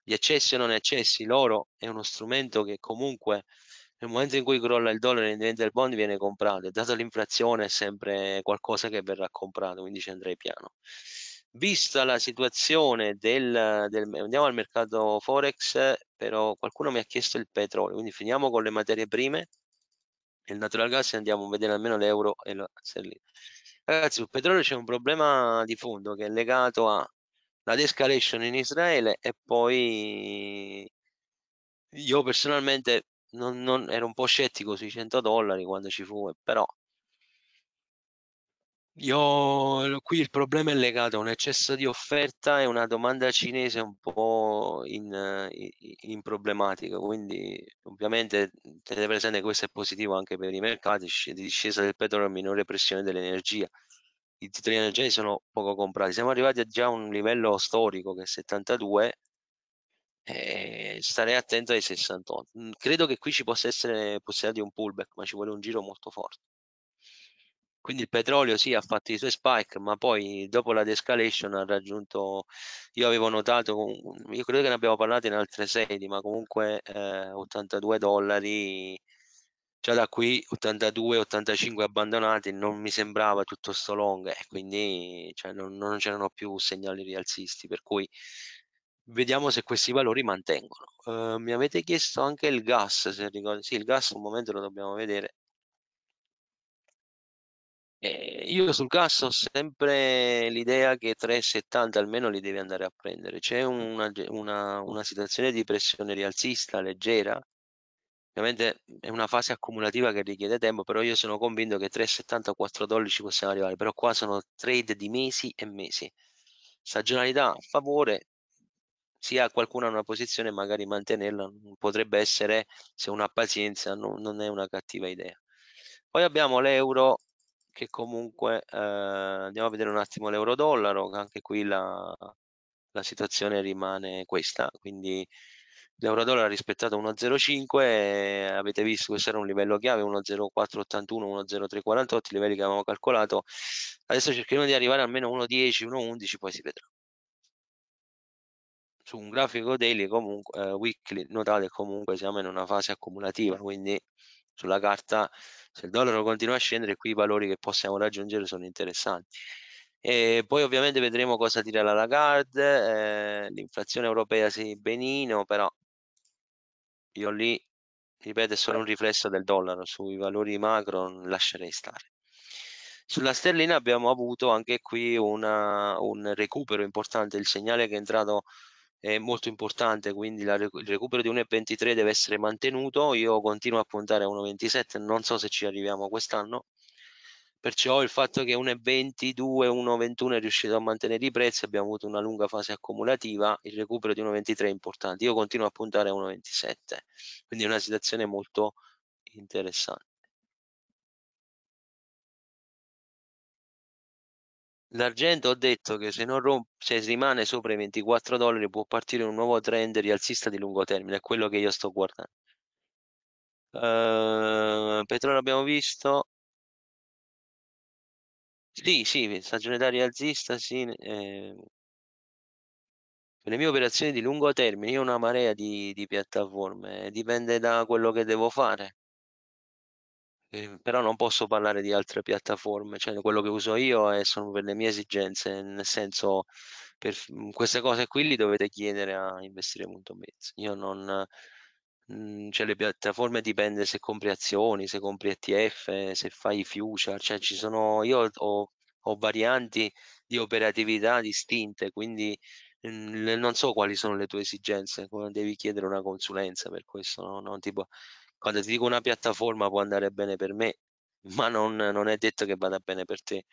gli accessi o non accessi, l'oro è uno strumento che comunque nel momento in cui crolla il dollaro e diventa il bond viene comprato e data l'inflazione è sempre qualcosa che verrà comprato, quindi ci andrei piano. Vista la situazione del, del andiamo al mercato forex, però qualcuno mi ha chiesto il petrolio, quindi finiamo con le materie prime il natural gas e andiamo a vedere almeno l'euro e la sterlina. Ragazzi, sul petrolio c'è un problema di fondo che è legato a la de-escalation in Israele e poi io personalmente non, non, ero un po' scettico sui 100 dollari quando ci fu, però io qui il problema è legato a un eccesso di offerta e una domanda cinese un po' in, in, in problematica, quindi ovviamente tenete presente che questo è positivo anche per i mercati, di discesa del petrolio, e minore pressione dell'energia, i titoli energetici sono poco comprati. Siamo arrivati a già un livello storico che è 72, eh, starei attento ai 68. Mm, credo che qui ci possa essere possibilità di un pullback, ma ci vuole un giro molto forte. Quindi il petrolio sì ha fatto i suoi spike, ma poi dopo la descalation ha raggiunto, io avevo notato, io credo che ne abbiamo parlato in altre sedi, ma comunque eh, 82 dollari già da qui 82-85 abbandonati non mi sembrava tutto sto long e eh, quindi cioè, non, non c'erano più segnali rialzisti per cui vediamo se questi valori mantengono uh, mi avete chiesto anche il gas se ricordo sì il gas un momento lo dobbiamo vedere eh, io sul gas ho sempre l'idea che 3,70 almeno li devi andare a prendere. C'è una, una, una situazione di pressione rialzista leggera Ovviamente è una fase accumulativa che richiede tempo, però io sono convinto che 3,74 dollari ci possiamo arrivare, però qua sono trade di mesi e mesi. Stagionalità a favore, sia qualcuno ha una posizione magari mantenerla potrebbe essere, se una pazienza, no, non è una cattiva idea. Poi abbiamo l'euro che comunque eh, andiamo a vedere un attimo l'euro dollaro anche qui la, la, situazione rimane questa quindi l'euro-dollaro ha rispettato 1,05, eh, avete visto questo era un livello chiave, 1,0481, 1,0348, i livelli che avevamo calcolato, adesso cercheremo di arrivare almeno 1,10, 1,11, poi si vedrà. Su un grafico daily, comunque, eh, weekly, notate comunque siamo in una fase accumulativa, quindi sulla carta se il dollaro continua a scendere qui i valori che possiamo raggiungere sono interessanti. E poi ovviamente vedremo cosa dirà la Lagarde, eh, l'inflazione europea sì benino, però io lì, ripeto, è solo un riflesso del dollaro, sui valori macro non lascerei stare. Sulla sterlina abbiamo avuto anche qui una, un recupero importante, il segnale che è entrato è molto importante, quindi la, il recupero di 1,23 deve essere mantenuto, io continuo a puntare a 1,27, non so se ci arriviamo quest'anno, Perciò il fatto che 1,22, 1,21 è riuscito a mantenere i prezzi, abbiamo avuto una lunga fase accumulativa, il recupero di 1,23 è importante. Io continuo a puntare a 1,27, quindi è una situazione molto interessante. L'argento ho detto che se, romp- se rimane sopra i 24 dollari può partire un nuovo trend rialzista di lungo termine, è quello che io sto guardando. Uh, petrolio abbiamo visto, sì, sì, stagione da rialzista, sì. eh, per le mie operazioni di lungo termine, io ho una marea di, di piattaforme, eh, dipende da quello che devo fare. Eh, però non posso parlare di altre piattaforme, cioè quello che uso io è, sono per le mie esigenze, nel senso per queste cose qui li dovete chiedere a investire.biz. Io non, Mhmm, cioè le piattaforme dipende se compri azioni, se compri ETF, se fai future, cioè ci sono, io ho, ho varianti di operatività distinte, quindi mh, mhmm, non so quali sono le tue esigenze, devi chiedere una consulenza per questo, no? No, tipo, quando ti dico una piattaforma può andare bene per me, [LAUGHS] ma non, non è detto che vada bene per te.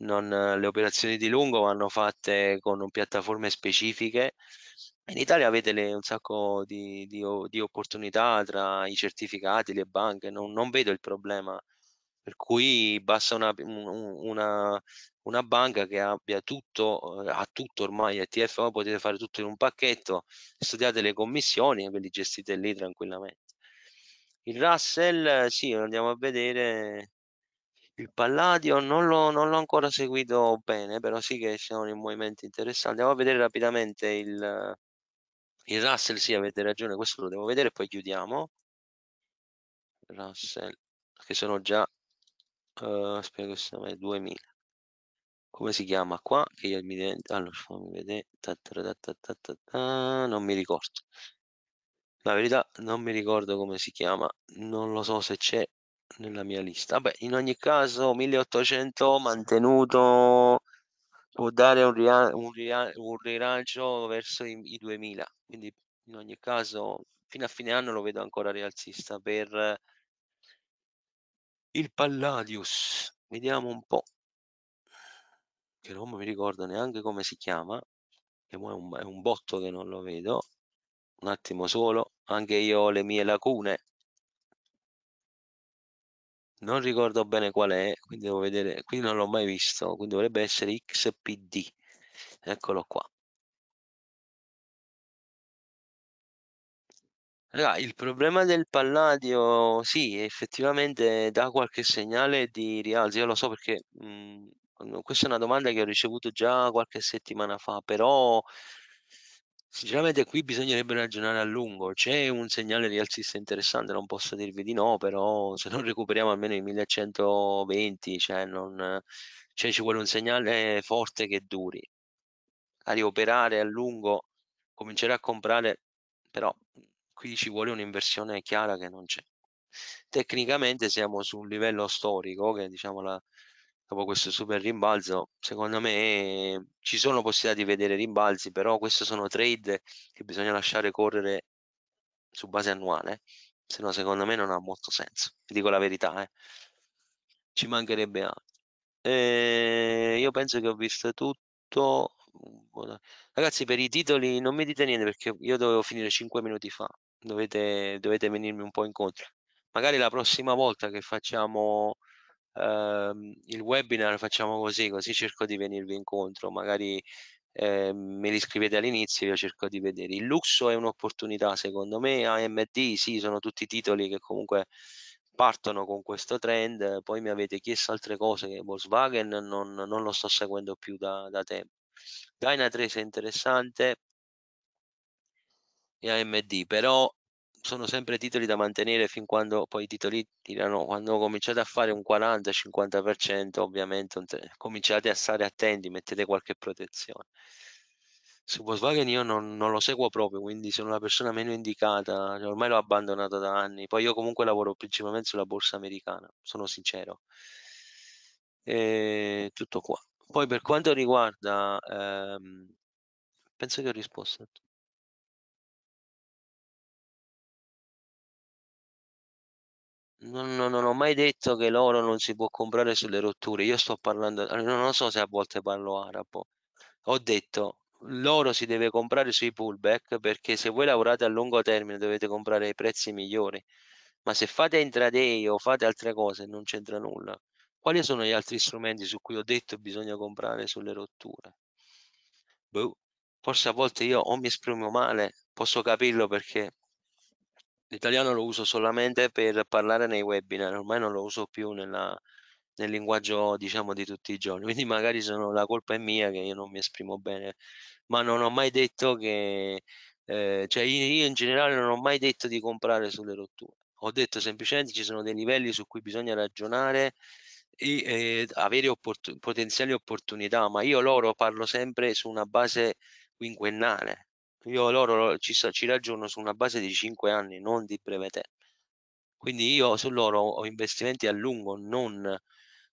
Non, le operazioni di lungo vanno fatte con piattaforme specifiche in Italia avete le- un sacco di, di di opportunità tra i certificati, le banche, non, non vedo il problema. Per cui basta una, una- una banca che abbia tutto, eh, ha tutto ormai, ETF, ma potete fare tutto in un pacchetto, studiate le commissioni e ve li gestite lì tranquillamente. Il Russell, sì, andiamo a vedere. Il Palladio non l'ho, non l'ho ancora seguito bene, però sì che sono in movimenti interessanti. Andiamo a vedere rapidamente il, il Russell, sì, avete ragione, questo lo devo vedere, poi chiudiamo. Russell, che sono già, uh, spiego se 2000. Come si chiama qua? Che io mi divento, allora fammi vedere, non mi ricordo. La verità non mi ricordo come si chiama, non lo so se c'è nella mia lista. Vabbè, in ogni caso 1800 mantenuto può dare un, ria- un, ria- un rilancio verso i, i 2000, quindi in ogni caso fino a fine anno lo vedo ancora rialzista per il Palladius. Vediamo un po', che non mi ricordo neanche come si chiama, che è un, è un botto che non lo vedo. Un attimo solo, anche io ho le mie lacune non ricordo bene qual è, quindi devo vedere, qui non l'ho mai visto, quindi dovrebbe essere XPD, eccolo qua. Allora, il problema del palladio, sì, effettivamente dà qualche segnale di rialzo, io lo so perché mh, mhmm, questa è una domanda che ho ricevuto già qualche settimana fa, però Sinceramente qui bisognerebbe ragionare a lungo, c'è un segnale rialzista interessante, non posso dirvi di no, però se non recuperiamo almeno i 1120, cioè, non, cioè ci vuole un segnale forte che duri. A rioperare a lungo, comincerà a comprare, però qui ci vuole un'inversione chiara che non c'è. Tecnicamente siamo su un livello storico, che diciamo la, dopo questo super rimbalzo, secondo me ci sono possibilità di vedere rimbalzi, però questi sono trade che bisogna lasciare correre su base annuale, se no secondo me non ha molto senso, vi dico la verità, eh. ci mancherebbe altro. E ehm, io penso che ho visto tutto, ragazzi per i titoli non mi dite niente perché io dovevo finire 5 minuti fa, dovete, dovete venirmi un po' incontro. Magari la prossima volta che facciamo ehm, il webinar facciamo così, così cerco di venirvi incontro, magari eh, me li scrivete all'inizio io cerco di vedere. Il lusso è un'opportunità secondo me, AMD sì, sono tutti titoli che comunque partono con questo trend, poi mi avete chiesto altre cose che Volkswagen non, non lo sto seguendo più da, da tempo. Dynatrace è interessante e AMD, però sono sempre titoli da mantenere fin quando poi i titoli tirano, quando cominciate a fare un 40-50% ovviamente cominciate a stare attenti, mettete qualche protezione. Su Volkswagen io non, non lo seguo proprio, quindi sono la persona meno indicata, cioè ormai l'ho abbandonato da anni, poi io comunque lavoro principalmente sulla borsa americana, sono sincero. E tutto qua. Poi per quanto riguarda, ehm, penso che ho risposto a tutto. Non, non- non ho mai detto che l'oro non si può comprare sulle rotture. Io sto parlando, eh, non lo so se a volte parlo arabo. Ho detto l'oro si deve comprare sui pullback perché se voi lavorate a lungo termine dovete comprare ai prezzi migliori. Ma se fate intraday o fate altre cose, non c'entra nulla. Quali sono gli altri strumenti su cui ho detto bisogna comprare sulle rotture? Boh, forse a volte io o mi esprimo male, posso capirlo perché L'italiano lo uso solamente per parlare nei webinar, ormai non lo uso più nella, nel linguaggio diciamo di tutti i giorni, quindi magari sono, la colpa è mia che io non mi esprimo bene, ma non ho mai detto che, eh, cioè io in generale non ho mai detto di comprare sulle rotture, ho detto semplicemente ci sono dei livelli su cui bisogna ragionare e, e avere opportun potenziali opportunità, ma io loro parlo sempre su una base quinquennale, io loro ci, ci ragiono su una base di 5 anni, non di breve tempo. Quindi io su loro ho investimenti a lungo, non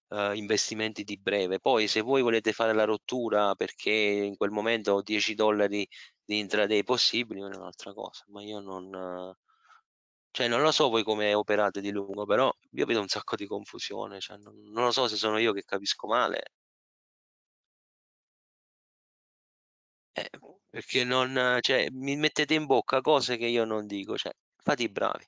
Uh, investimenti di breve. Poi se voi volete fare la rottura perché in quel momento ho 10 dollari di intraday possibili, è un'altra cosa, ma io non... Cioè non lo so voi come operate di lungo, però io vedo un sacco di confusione, cioè, non, non lo so se sono io che capisco male. Eh, perché non, cioè, mi mettete in bocca cose che io non dico, cioè, fate i bravi.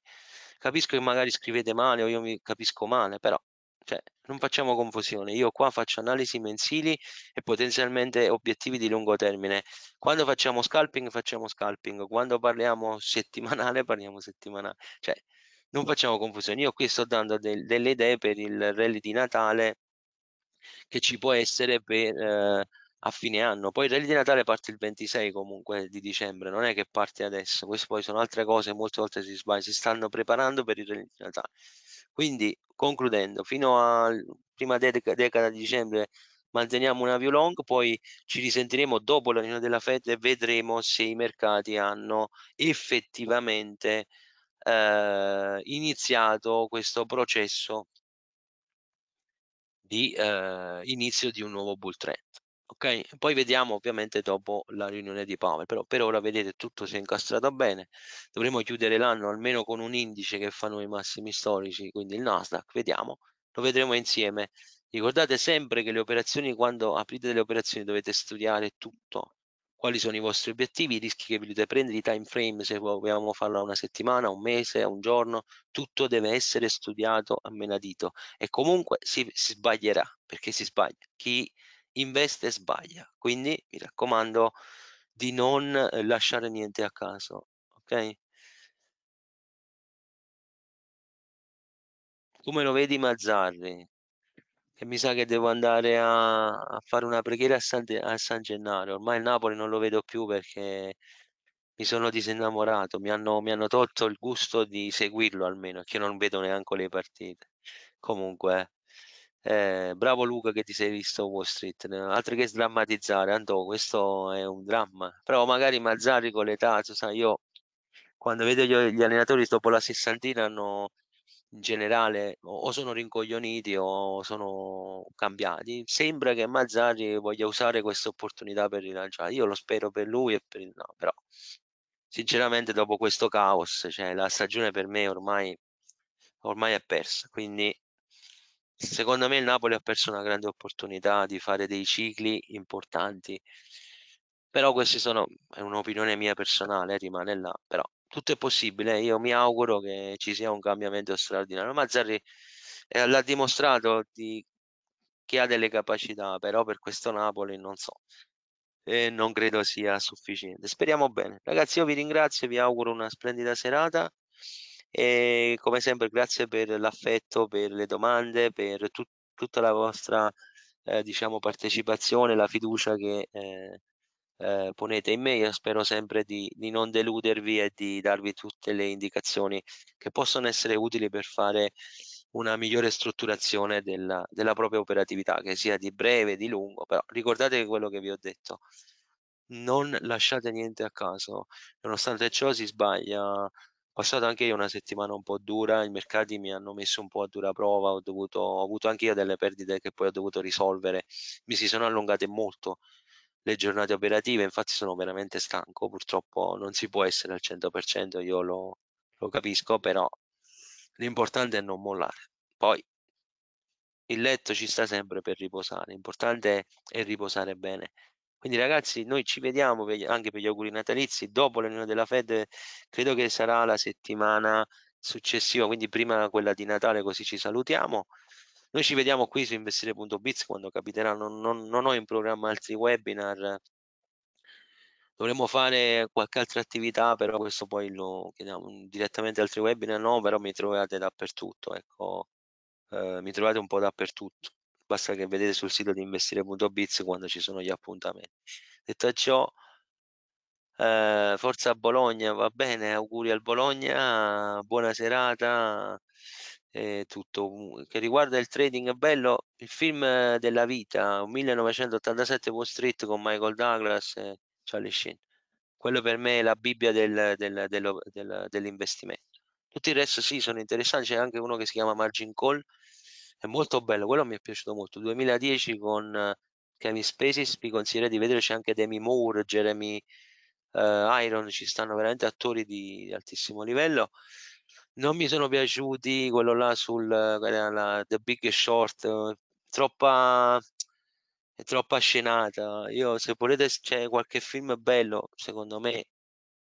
Capisco che magari scrivete male o io mi capisco male, però cioè, non facciamo confusione. Io qua faccio analisi mensili e potenzialmente obiettivi di lungo termine. Quando facciamo scalping, facciamo scalping. Quando parliamo settimanale, [LAUGHS] parliamo settimanale. Cioè, non facciamo confusione. Io qui sto dando del, delle idee per il rally di Natale che ci può essere per... Eh, a fine anno. Poi il Rally di Natale parte il 26 comunque di dicembre, non è che parte adesso. Queste poi sono altre cose, molte volte si sbaglia, si stanno preparando per il Rally di Natale. Quindi, concludendo, fino alla prima deca decada di dicembre manteniamo una view long, poi ci risentiremo dopo la riunione della Fed e vedremo se i mercati hanno effettivamente eh, iniziato questo processo di eh, inizio di un nuovo bull trend. Ok, poi vediamo ovviamente dopo la riunione di Power, però per ora vedete tutto si è incastrato bene, dovremo chiudere l'anno almeno con un indice che fanno i massimi storici, quindi il Nasdaq, vediamo, lo vedremo insieme. Ricordate sempre che le operazioni, quando aprite delle operazioni dovete studiare tutto, quali sono i vostri obiettivi, i rischi che vi dovete prendere, i time frame, se vogliamo farlo a una settimana, a un mese, a un giorno, tutto deve essere studiato a menadito e comunque si, si sbaglierà, perché si sbaglia. Chi investe e sbaglia, quindi mi raccomando di non eh, lasciare niente a caso, ok? Come lo vedi Mazzarri? Che mi sa che devo andare a, a fare una preghiera a San, a San Gennaro, ormai il Napoli non lo vedo più perché mi sono disinnamorato, mi hanno, mi hanno tolto il gusto di seguirlo almeno, che non vedo neanche le partite. Comunque, eh, eh, bravo Luca che ti sei visto Wall Street, altro che sdrammatizzare, Anto, questo è un dramma, però magari Mazzari con l'età, sai, io quando vedo gli, allenatori dopo la sessantina hanno in generale o sono rincoglioniti o sono cambiati, sembra che Mazzari voglia usare questa opportunità per rilanciare, io lo spero per lui e per il no, però sinceramente dopo questo caos, cioè la stagione per me ormai, ormai è persa, quindi Secondo me il Napoli ha perso una grande opportunità di fare dei cicli importanti, però queste sono, è un'opinione mia personale, eh, rimane là, però tutto è possibile, eh. io mi auguro che ci sia un cambiamento straordinario. Mazzarri eh, l'ha dimostrato di, che ha delle capacità, però per questo Napoli non so, eh, non credo sia sufficiente. Speriamo bene. Ragazzi, io vi ringrazio, vi auguro una splendida serata e come sempre grazie per l'affetto, per le domande, per tut tutta la vostra eh, diciamo, partecipazione, la fiducia che eh, eh, ponete in me. Io spero sempre di, di, non deludervi e di darvi tutte le indicazioni che possono essere utili per fare una migliore strutturazione della, della propria operatività, che sia di breve, di lungo, però ricordate quello che vi ho detto. Non lasciate niente a caso, nonostante ciò si sbaglia passato anche io una settimana un po' dura, i mercati mi hanno messo un po' a dura prova, ho, dovuto, ho avuto anche io delle perdite che poi ho dovuto risolvere, mi si sono allungate molto le giornate operative, infatti sono veramente stanco, purtroppo non si può essere al 100%, io lo, lo capisco, però l'importante è non mollare. Poi il letto ci sta sempre per riposare, l'importante è riposare bene, quindi ragazzi, noi ci vediamo per, anche per gli auguri natalizi dopo la della Fed, credo che sarà la settimana successiva, quindi prima quella di Natale così ci salutiamo. Noi ci vediamo qui su investire.biz quando capiterà, non, non, non ho in programma altri webinar, dovremmo fare qualche altra attività, però questo poi lo chiediamo direttamente altri webinar, no, però mi trovate dappertutto, ecco, eh, mi trovate un po' dappertutto basta che vedete sul sito di investire.biz quando ci sono gli appuntamenti. Detto ciò, eh, forza Bologna, va bene, auguri al Bologna, buona serata, eh, tutto. Che riguarda il trading, è bello il film della vita, 1987 Wall Street con Michael Douglas e Charlie Sheen. Quello per me è la bibbia del, del, del, dell'investimento. Tutto il resto sì, sono interessanti, c'è anche uno che si chiama Margin Call, è molto bello, quello mi è piaciuto molto. 2010 con eh, Kevin Spacey, vi consiglierei di vedere c'è anche Demi Moore, Jeremy uh, eh, Iron, ci stanno veramente attori di altissimo livello. Non mi sono piaciuti quello là sul la, The Big Short, eh, troppa, troppa scenata. Io, se volete, c'è qualche film bello, secondo me,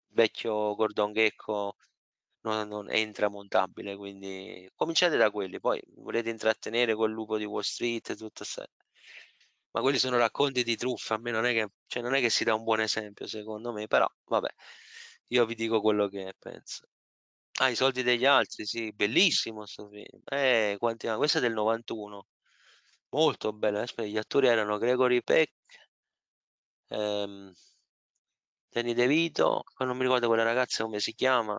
vecchio Gordon Gecko non, non è intramontabile, quindi cominciate da quelli, poi volete intrattenere quel lupo di Wall Street e tutto se... ma quelli sono racconti di truffa, a me non è, che, cioè non è che si dà un buon esempio secondo me, però vabbè, io vi dico quello che penso. Ah, i soldi degli altri, sì, bellissimo questo film. Eh, quanti, questo è del 91, molto bello. Aspetta, eh, gli attori erano Gregory Peck, ehm, Danny DeVito, Vito, non mi ricordo quella ragazza come si chiama,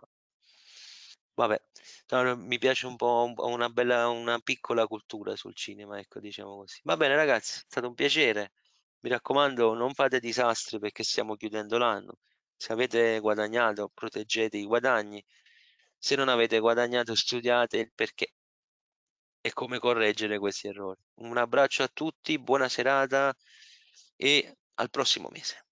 Vabbè, mi piace un po' una, bella, una piccola cultura sul cinema, ecco, diciamo così. Va bene, ragazzi, è stato un piacere. Mi raccomando, non fate disastri perché stiamo chiudendo l'anno. Se avete guadagnato, proteggete i guadagni. Se non avete guadagnato, studiate il perché e come correggere questi errori. Un abbraccio a tutti, buona serata e al prossimo mese.